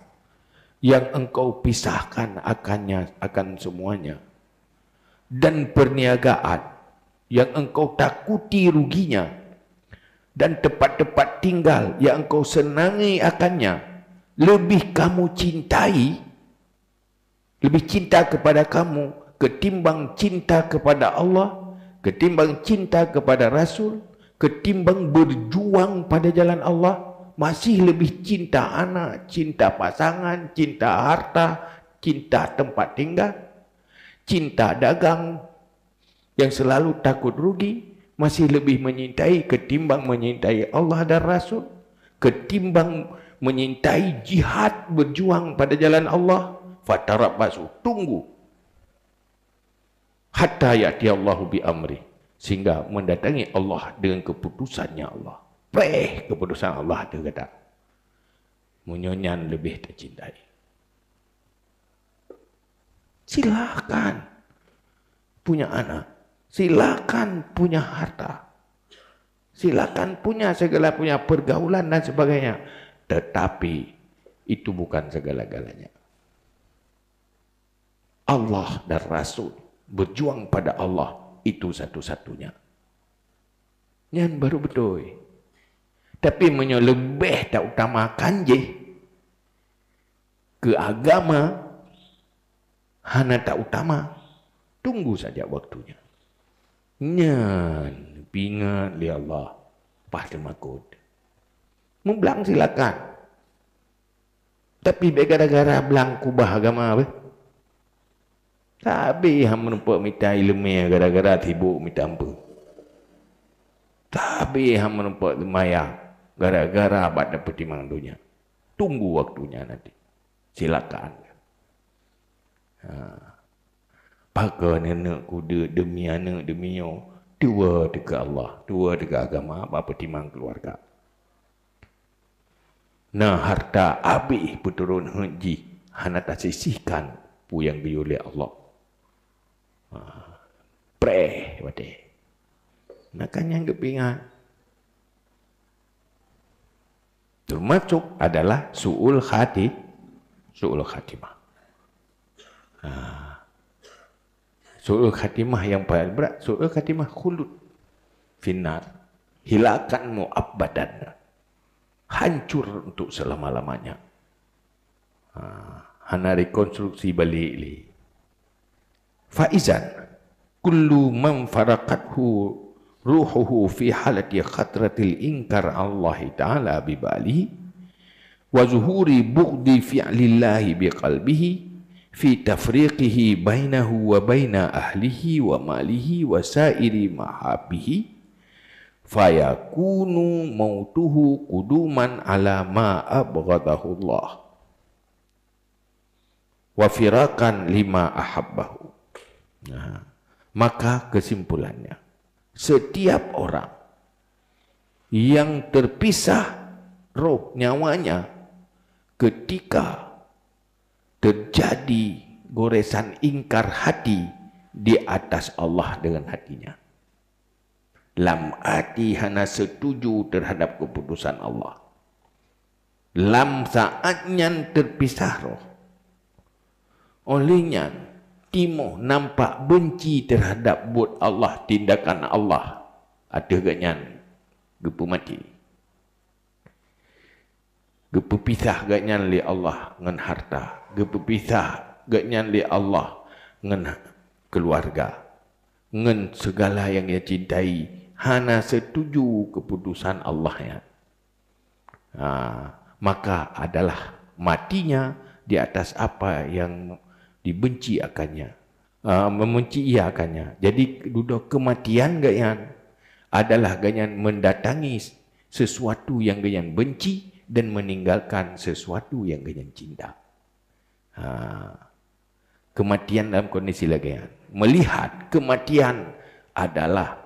yang engkau pisahkan akannya akan semuanya, dan perniagaan yang engkau takuti ruginya, dan tempat-tempat tinggal yang engkau senangi akannya lebih kamu cintai lebih cinta kepada kamu ketimbang cinta kepada Allah ketimbang cinta kepada Rasul ketimbang berjuang pada jalan Allah masih lebih cinta anak cinta pasangan cinta harta cinta tempat tinggal cinta dagang yang selalu takut rugi masih lebih menyintai ketimbang menyintai Allah dan Rasul ketimbang menyintai jihad berjuang pada jalan Allah fatarabbasu tunggu hatta yati Allahu bi amri sehingga mendatangi Allah dengan keputusannya Allah Peh keputusan Allah dia kata munyonyan lebih tercintai silakan punya anak silakan punya harta, silakan punya segala punya pergaulan dan sebagainya, tetapi itu bukan segala-galanya. Allah dan Rasul berjuang pada Allah itu satu-satunya. Yang baru betul. Tapi menyelebih tak utama kanji ke agama hana tak utama. Tunggu saja waktunya. Nyan, pingat li Allah. Pas termakut. Membelang silakan. Tapi bergara-gara belang kubah agama apa? Tapi yang menempat minta ilmu yang gara-gara sibuk minta apa? Tapi yang menempat maya gara-gara abad dan pertimbangan dunia. Tunggu waktunya nanti. Silakan. Haa. Pakai anak kuda demi anak demi yo tua dekat Allah, tua dekat agama, apa timang keluarga. Nah harta abi puturun haji hana tak sisihkan pu yang diulia Allah. Ha, Pre, wadai. Nah kan yang kepingan ha? termasuk adalah suul khati suul khatimah. Ah. Su'ul khatimah yang paling berat. Su'ul khatimah khulud. Finar. Hilakan mu'abbadan. Hancur untuk selama-lamanya. Ha. Hana rekonstruksi balik li. Faizan. Kullu man farakathu ruhuhu fi halati khatratil inkar Allah Ta'ala bibali. Wa zuhuri bu'di fi'lillahi biqalbihi. Wa fi tafriqihi bainahu wa baina ahlihi wa malihi wa sa'iri mahabihi fayakunu mautuhu kuduman ala ma abghadahu Allah wa firakan lima ahabbahu nah maka kesimpulannya setiap orang yang terpisah roh nyawanya ketika terjadi goresan ingkar hati di atas Allah dengan hatinya. Lam ati hana setuju terhadap keputusan Allah. Lam saatnya terpisah roh. Olehnya Timoh nampak benci terhadap buat Allah tindakan Allah. Ada gaknya gepu mati. Gepu pisah gaknya li Allah dengan harta gepepisah gak nyandi Allah ngan keluarga ngan segala yang ia cintai hana setuju keputusan Allah ya ha, maka adalah matinya di atas apa yang dibenci akannya ha, membenci ia akannya jadi duduk kematian gak gayan adalah gayan mendatangi sesuatu yang gayan benci dan meninggalkan sesuatu yang gayan cinta Ha. Kematian dalam kondisi lagi. Melihat kematian adalah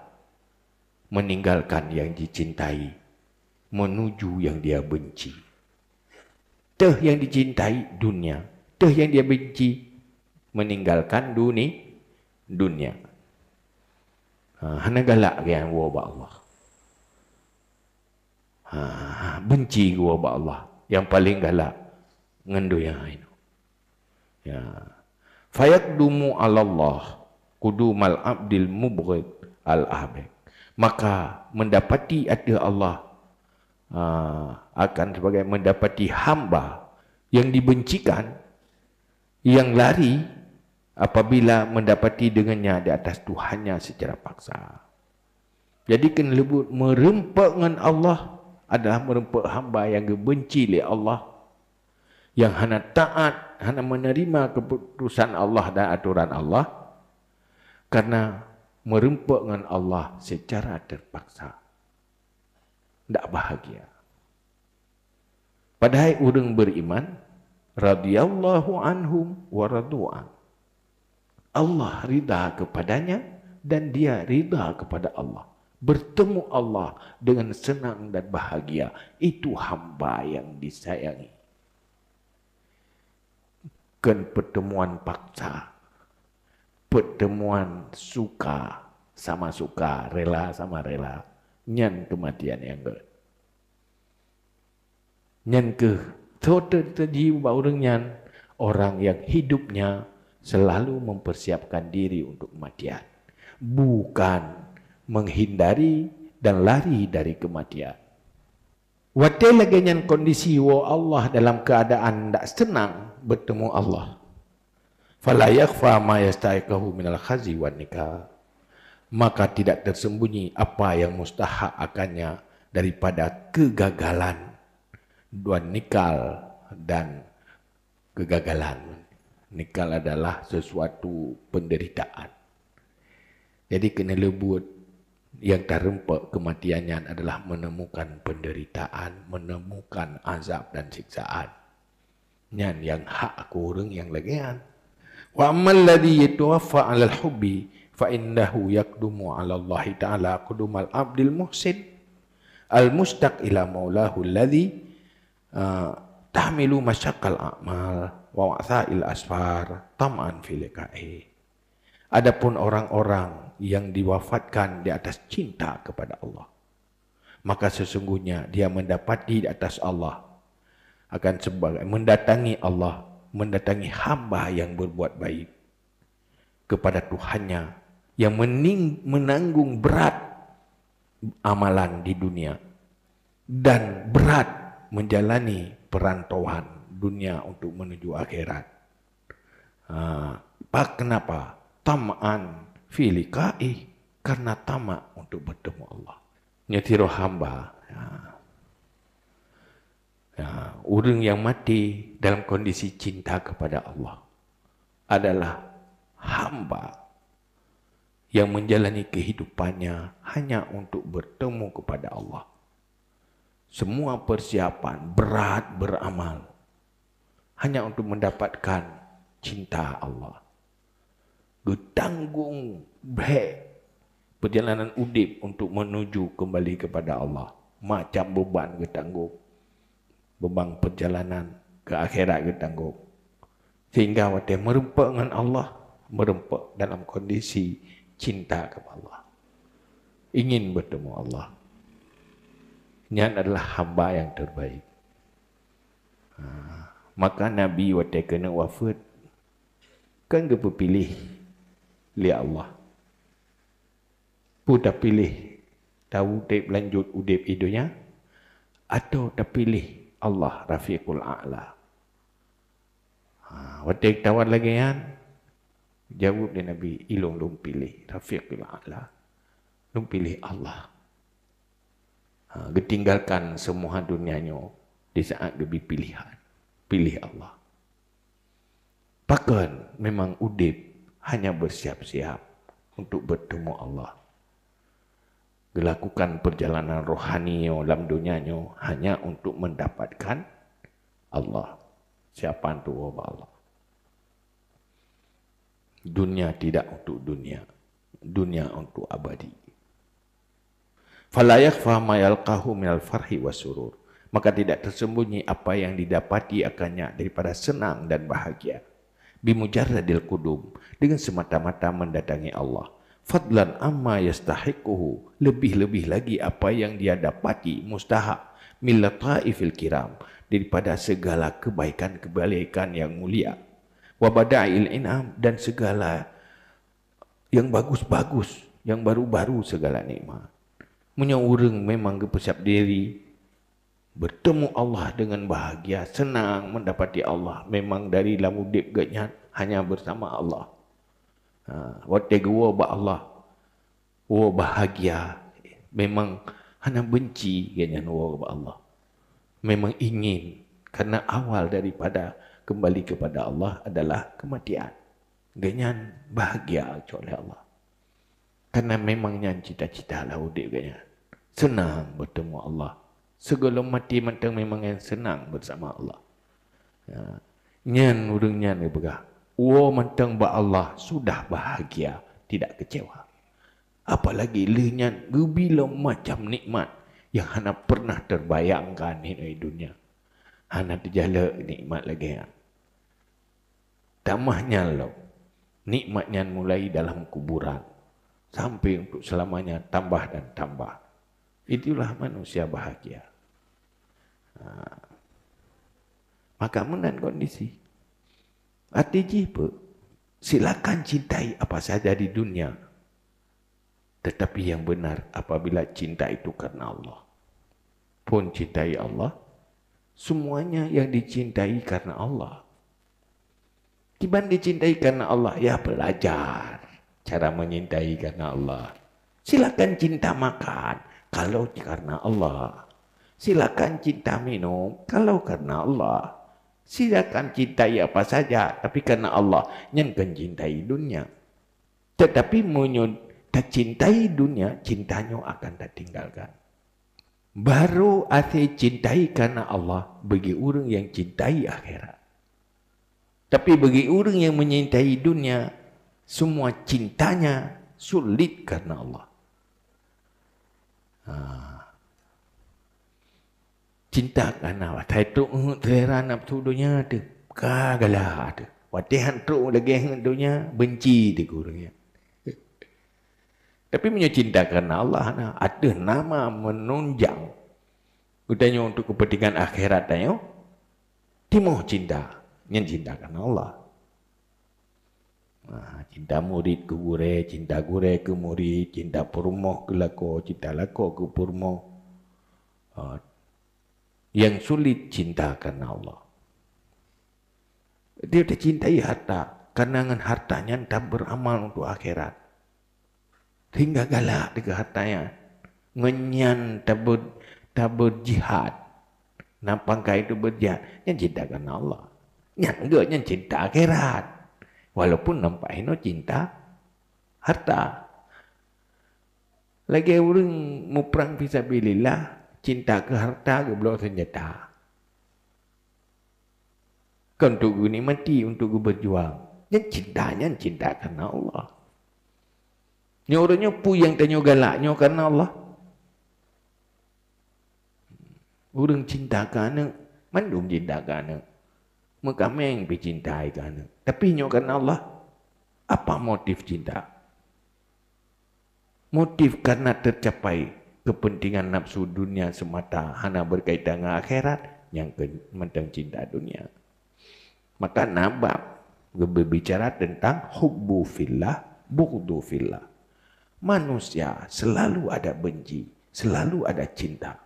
meninggalkan yang dicintai menuju yang dia benci. Teh yang dicintai dunia, teh yang dia benci meninggalkan duni dunia. Ha, hana galak kan wa ba Allah. Ha, ha, ha benci wa ba Allah yang paling galak ngendu yang ini. Ya. Fayakdumu alallah kudu mal abdil mubghid al abid. Maka mendapati ada Allah ha, akan sebagai mendapati hamba yang dibencikan yang lari apabila mendapati dengannya di atas Tuhannya secara paksa. Jadi kan lebut merempak dengan Allah adalah merempak hamba yang dibenci oleh Allah yang hana taat hanya menerima keputusan Allah dan aturan Allah karena merempuk dengan Allah secara terpaksa. Tidak bahagia. Padahal orang beriman, radhiyallahu anhum wa radu'an. Allah rida kepadanya dan dia rida kepada Allah. Bertemu Allah dengan senang dan bahagia. Itu hamba yang disayangi. Ken pertemuan paksa. Pertemuan suka sama suka, rela sama rela. Nyan kematian yang ke. Nyan ke. Tota orang Orang yang hidupnya selalu mempersiapkan diri untuk kematian. Bukan menghindari dan lari dari kematian. Wadai lagi dengan kondisi wa Allah dalam keadaan tak senang bertemu Allah. Fala yakfa ma yastaiqahu minal khazi wa nikah. Maka tidak tersembunyi apa yang mustahak akannya daripada kegagalan dua nikal dan kegagalan. Nikal adalah sesuatu penderitaan. Jadi kena lembut yang terempak kematiannya adalah menemukan penderitaan, menemukan azab dan siksaan. Nyan yang hak orang yang lagi Wa amal ladhi yatuwaffa ala alal hubbi fa innahu yakdumu ala Allah ta'ala al abdil muhsin al-mustaq ila maulahu ladhi uh, tahmilu masyakal a'mal wa wa'tha'il asfar tam'an filika'i. Eh. Adapun orang-orang yang diwafatkan di atas cinta kepada Allah, maka sesungguhnya dia mendapati di atas Allah akan sebagai mendatangi Allah, mendatangi hamba yang berbuat baik kepada Tuhannya yang mening, menanggung berat amalan di dunia dan berat menjalani perantauan dunia untuk menuju akhirat. Ha, pak, kenapa? Tamaan filikai karena tamak untuk bertemu Allah. Nyetiro hamba. Ya. ya. Urung yang mati dalam kondisi cinta kepada Allah adalah hamba yang menjalani kehidupannya hanya untuk bertemu kepada Allah. Semua persiapan berat beramal hanya untuk mendapatkan cinta Allah bertanggung beg perjalanan udip untuk menuju kembali kepada Allah. Macam beban bertanggung. Beban perjalanan ke akhirat bertanggung. Sehingga waktu merempak dengan Allah, merempak dalam kondisi cinta kepada Allah. Ingin bertemu Allah. Ini adalah hamba yang terbaik. Ha. Maka Nabi waktu kena wafat, kan kepilih. pilih Lihat Allah. Pu dah pilih tahu dek lanjut udip idonya. atau dah pilih Allah Rafiqul A'la. Ha, Wadik tawar lagi kan? Jawab dia Nabi, ilung lung pilih Rafiqul A'la. Lung pilih Allah. Ha, getinggalkan semua dunianya di saat dia pilihan. Pilih Allah. Bahkan memang udip hanya bersiap-siap untuk bertemu Allah. Dilakukan perjalanan rohani oh, dalam dunianya oh, hanya untuk mendapatkan Allah. Siapa itu Allah? Dunia tidak untuk dunia. Dunia untuk abadi. Falayak fahmayal kahu minal farhi wasurur. Maka tidak tersembunyi apa yang didapati akannya daripada senang dan bahagia bimujarradil kudum dengan semata-mata mendatangi Allah fadlan amma yastahiquhu lebih-lebih lagi apa yang dia dapati mustahak milataifil kiram daripada segala kebaikan-kebaikan yang mulia wabada'il inam dan segala yang bagus-bagus yang baru-baru segala nikmat menyeureung memang gepesap diri bertemu Allah dengan bahagia, senang mendapati Allah. Memang dari lamudip gaknya hanya bersama Allah. Ha, Waktu buat tega Allah. Wa bahagia. Memang hanya benci gaknya wa Allah. Memang ingin karena awal daripada kembali kepada Allah adalah kematian. Gaknya bahagia oleh Allah. Karena memangnya cita-cita lah udik gaknya. Senang bertemu Allah. Segala mati matang memang yang senang bersama Allah. Ya. Nyan urung nyan ke pegah. Wa mentang ba Allah sudah bahagia. Tidak kecewa. Apalagi lenyan gebila macam nikmat yang hana pernah terbayangkan di dunia. Hana terjala nikmat lagi. Ya. Tamahnya lo. Nikmatnya mulai dalam kuburan. Sampai untuk selamanya tambah dan tambah. Itulah manusia bahagia. Ah. Maka menan kondisi. Arti jipa. Silakan cintai apa saja di dunia. Tetapi yang benar apabila cinta itu karena Allah. Pun cintai Allah. Semuanya yang dicintai karena Allah. Tiban dicintai karena Allah. Ya belajar cara menyintai karena Allah. Silakan cinta makan. Kalau karena Allah silakan cinta minum kalau karena Allah. Silakan cintai apa saja tapi karena Allah. Yang kan cintai dunia. Tetapi munyun tak cintai dunia, cintanya akan tak tinggalkan. Baru ate cintai karena Allah bagi orang yang cintai akhirat. Tapi bagi orang yang menyintai dunia, semua cintanya sulit karena Allah. Ah cinta kan awak tai eh, tu selera nafsu lah, dunia tu kagala tu watihan tu lagi dunia benci tu gurunya tapi punya cinta kerana Allah na ada nama menunjang utanya untuk kepentingan akhirat tanya timo cinta yang cinta kerana Allah Ah, cinta murid ke gure, cinta gure ke murid, cinta purmoh ke lako, cinta lako ke purmoh. Ah, yang sulit cinta karena Allah. Dia cintai harta, kenangan hartanya tak beramal untuk akhirat. Hingga galak dengan hartanya. Ngenyan tabut tabut jihad. nampak kait itu berjihad. Yang cinta karena Allah. Yang enggak, yang cinta akhirat. Walaupun nampak ini cinta harta. Lagi orang muprang fisabilillah, cinta ke harta ke blok senjata. Kau untuk gue mati, untuk gue berjuang. Yang cintanya cinta karena Allah. Ini orangnya pu yang tanya galaknya karena Allah. Orang cinta karena, mandum cinta karena. Maka meng dicintai karena. Tapi ini karena Allah. Apa motif cinta? Motif karena tercapai kepentingan nafsu dunia semata hanya berkaitan dengan akhirat yang tentang cinta dunia maka nabab berbicara tentang hubbu fillah bughdu fillah manusia selalu ada benci selalu ada cinta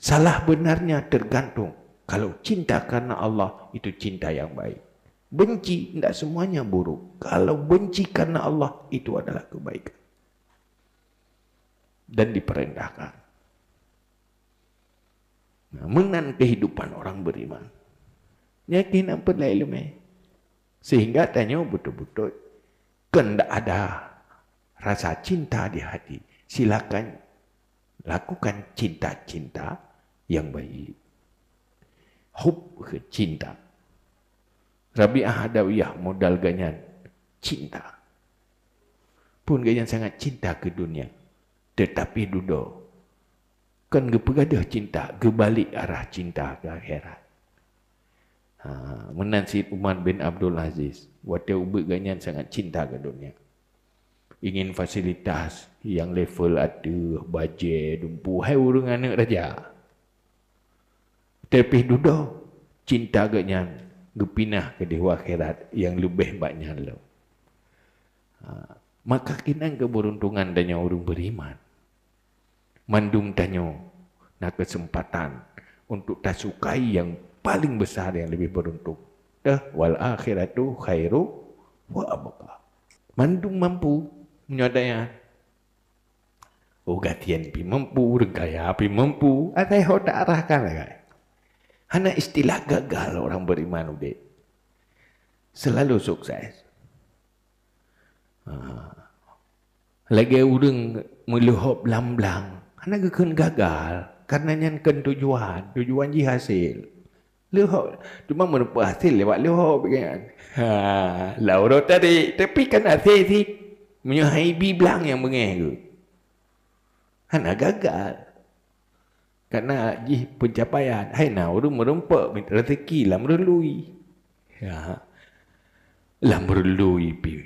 salah benarnya tergantung kalau cinta karena Allah itu cinta yang baik benci tidak semuanya buruk kalau benci karena Allah itu adalah kebaikan dan diperintahkan. Nah, menan kehidupan orang beriman. Yakin apa lah ilmu Sehingga tanya betul-betul. Kena ada rasa cinta di hati. Silakan lakukan cinta-cinta yang baik. Hub ke cinta. Rabi Ahadawiyah modal ganyan cinta. Pun ganyan sangat cinta ke dunia tetapi duduk. Kan gepegadah cinta, gebalik arah cinta ke akhirat. Ha, menan Umar bin Abdul Aziz. Wata ubat ganyan sangat cinta ke dunia. Ingin fasilitas yang level ada, bajet, dumpu. Hai urung anak raja. Tapi duduk, cinta ke ganyan. Gepinah ke dewa akhirat yang lebih banyak lo. Ha, maka kinan keberuntungan dan yang urung beriman mandung danyo nak kesempatan untuk tasukai yang paling besar yang lebih beruntung dah wal akhiratu khairu wa abqa mandung mampu menyadaya ah. Ogatian oh, pi mampu, regaya pi mampu. Ada yang tak arahkan lagi. Hanya istilah gagal lah orang beriman ude. Selalu sukses. Ah. Lagi orang meluhop lamblang. Anak kekun gagal. Karena yang ken tujuan. Tujuan ji hasil. Lho, cuma merupa hasil lewat lho. Ha, lauro tadi. Tapi kan hasil si. Menyuhai bi belang yang mengeh ke. Anak gagal. Karena ji pencapaian. Hai na, urung merupa rezeki lah merului. Ya. Lah merului pi.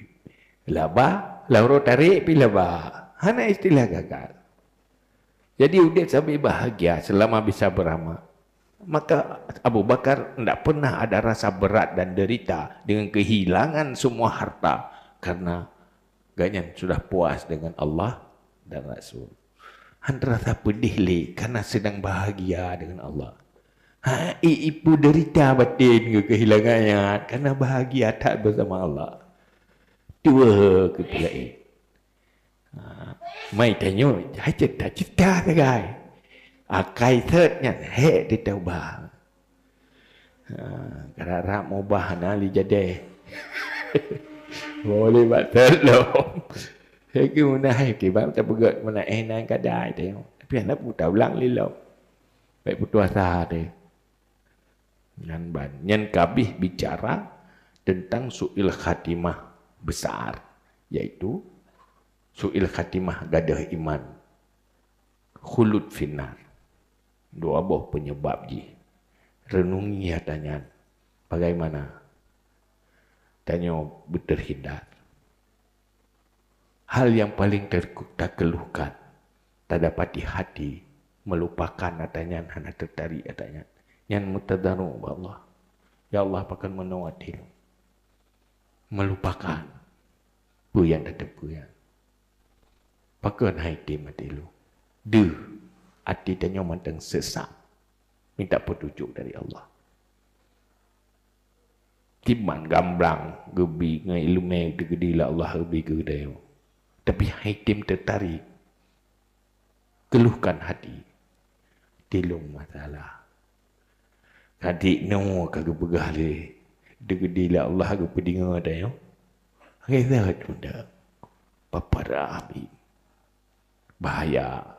Laba, lauro tarik pi laba. Hana istilah gagal. Jadi Udin sampai bahagia selama bisa berama, Maka Abu Bakar tidak pernah ada rasa berat dan derita dengan kehilangan semua harta. Karena gaknya sudah puas dengan Allah dan Rasul. Han rasa pedih li karena sedang bahagia dengan Allah. Ha, ibu derita batin ke kehilangannya karena bahagia tak bersama Allah. Dua ketika itu. ไม่ถ่ายโยให้จิตถ่ายจิตตาได้ไงไกลเทิดเนี่ยเฮ็ดได้เต่าบากระรามอบานาลิจะเดบริบัติเลยเฮ็ดกูนายกี่บ้างจะเกิดมันไอ้นั่นก็ได้แต่เพียงแล้วปู่เต่าลังลิลไปปุตัวซาเดยันบันยันกับิบิจาระ tentang su'il khatimah besar yaitu Su'il khatimah gadah iman. Khulud finar. Dua buah penyebab ji. Renungi ya tanya. Bagaimana? Tanya berterhindar. Hal yang paling ter- tak keluhkan. Tak dapat di hati. Melupakan atanya. Ya hanya tertarik atanya. Ya yang mutadaru Allah. Ya Allah akan menawatil. Melupakan. Bu yang tetap bu ya. Pakar haiti mati lu. Du. Hati tanya mantan sesak. Minta petunjuk dari Allah. Timan gamblang, Gebi dengan ilmu meh. Degedila Allah lebih gede. Tapi haitim tertarik. Keluhkan hati. Tilung masalah. Hati no kagak begah le. Degedila Allah kagak pedinga dah yo. Kita tu dah. Papa rahmin bahaya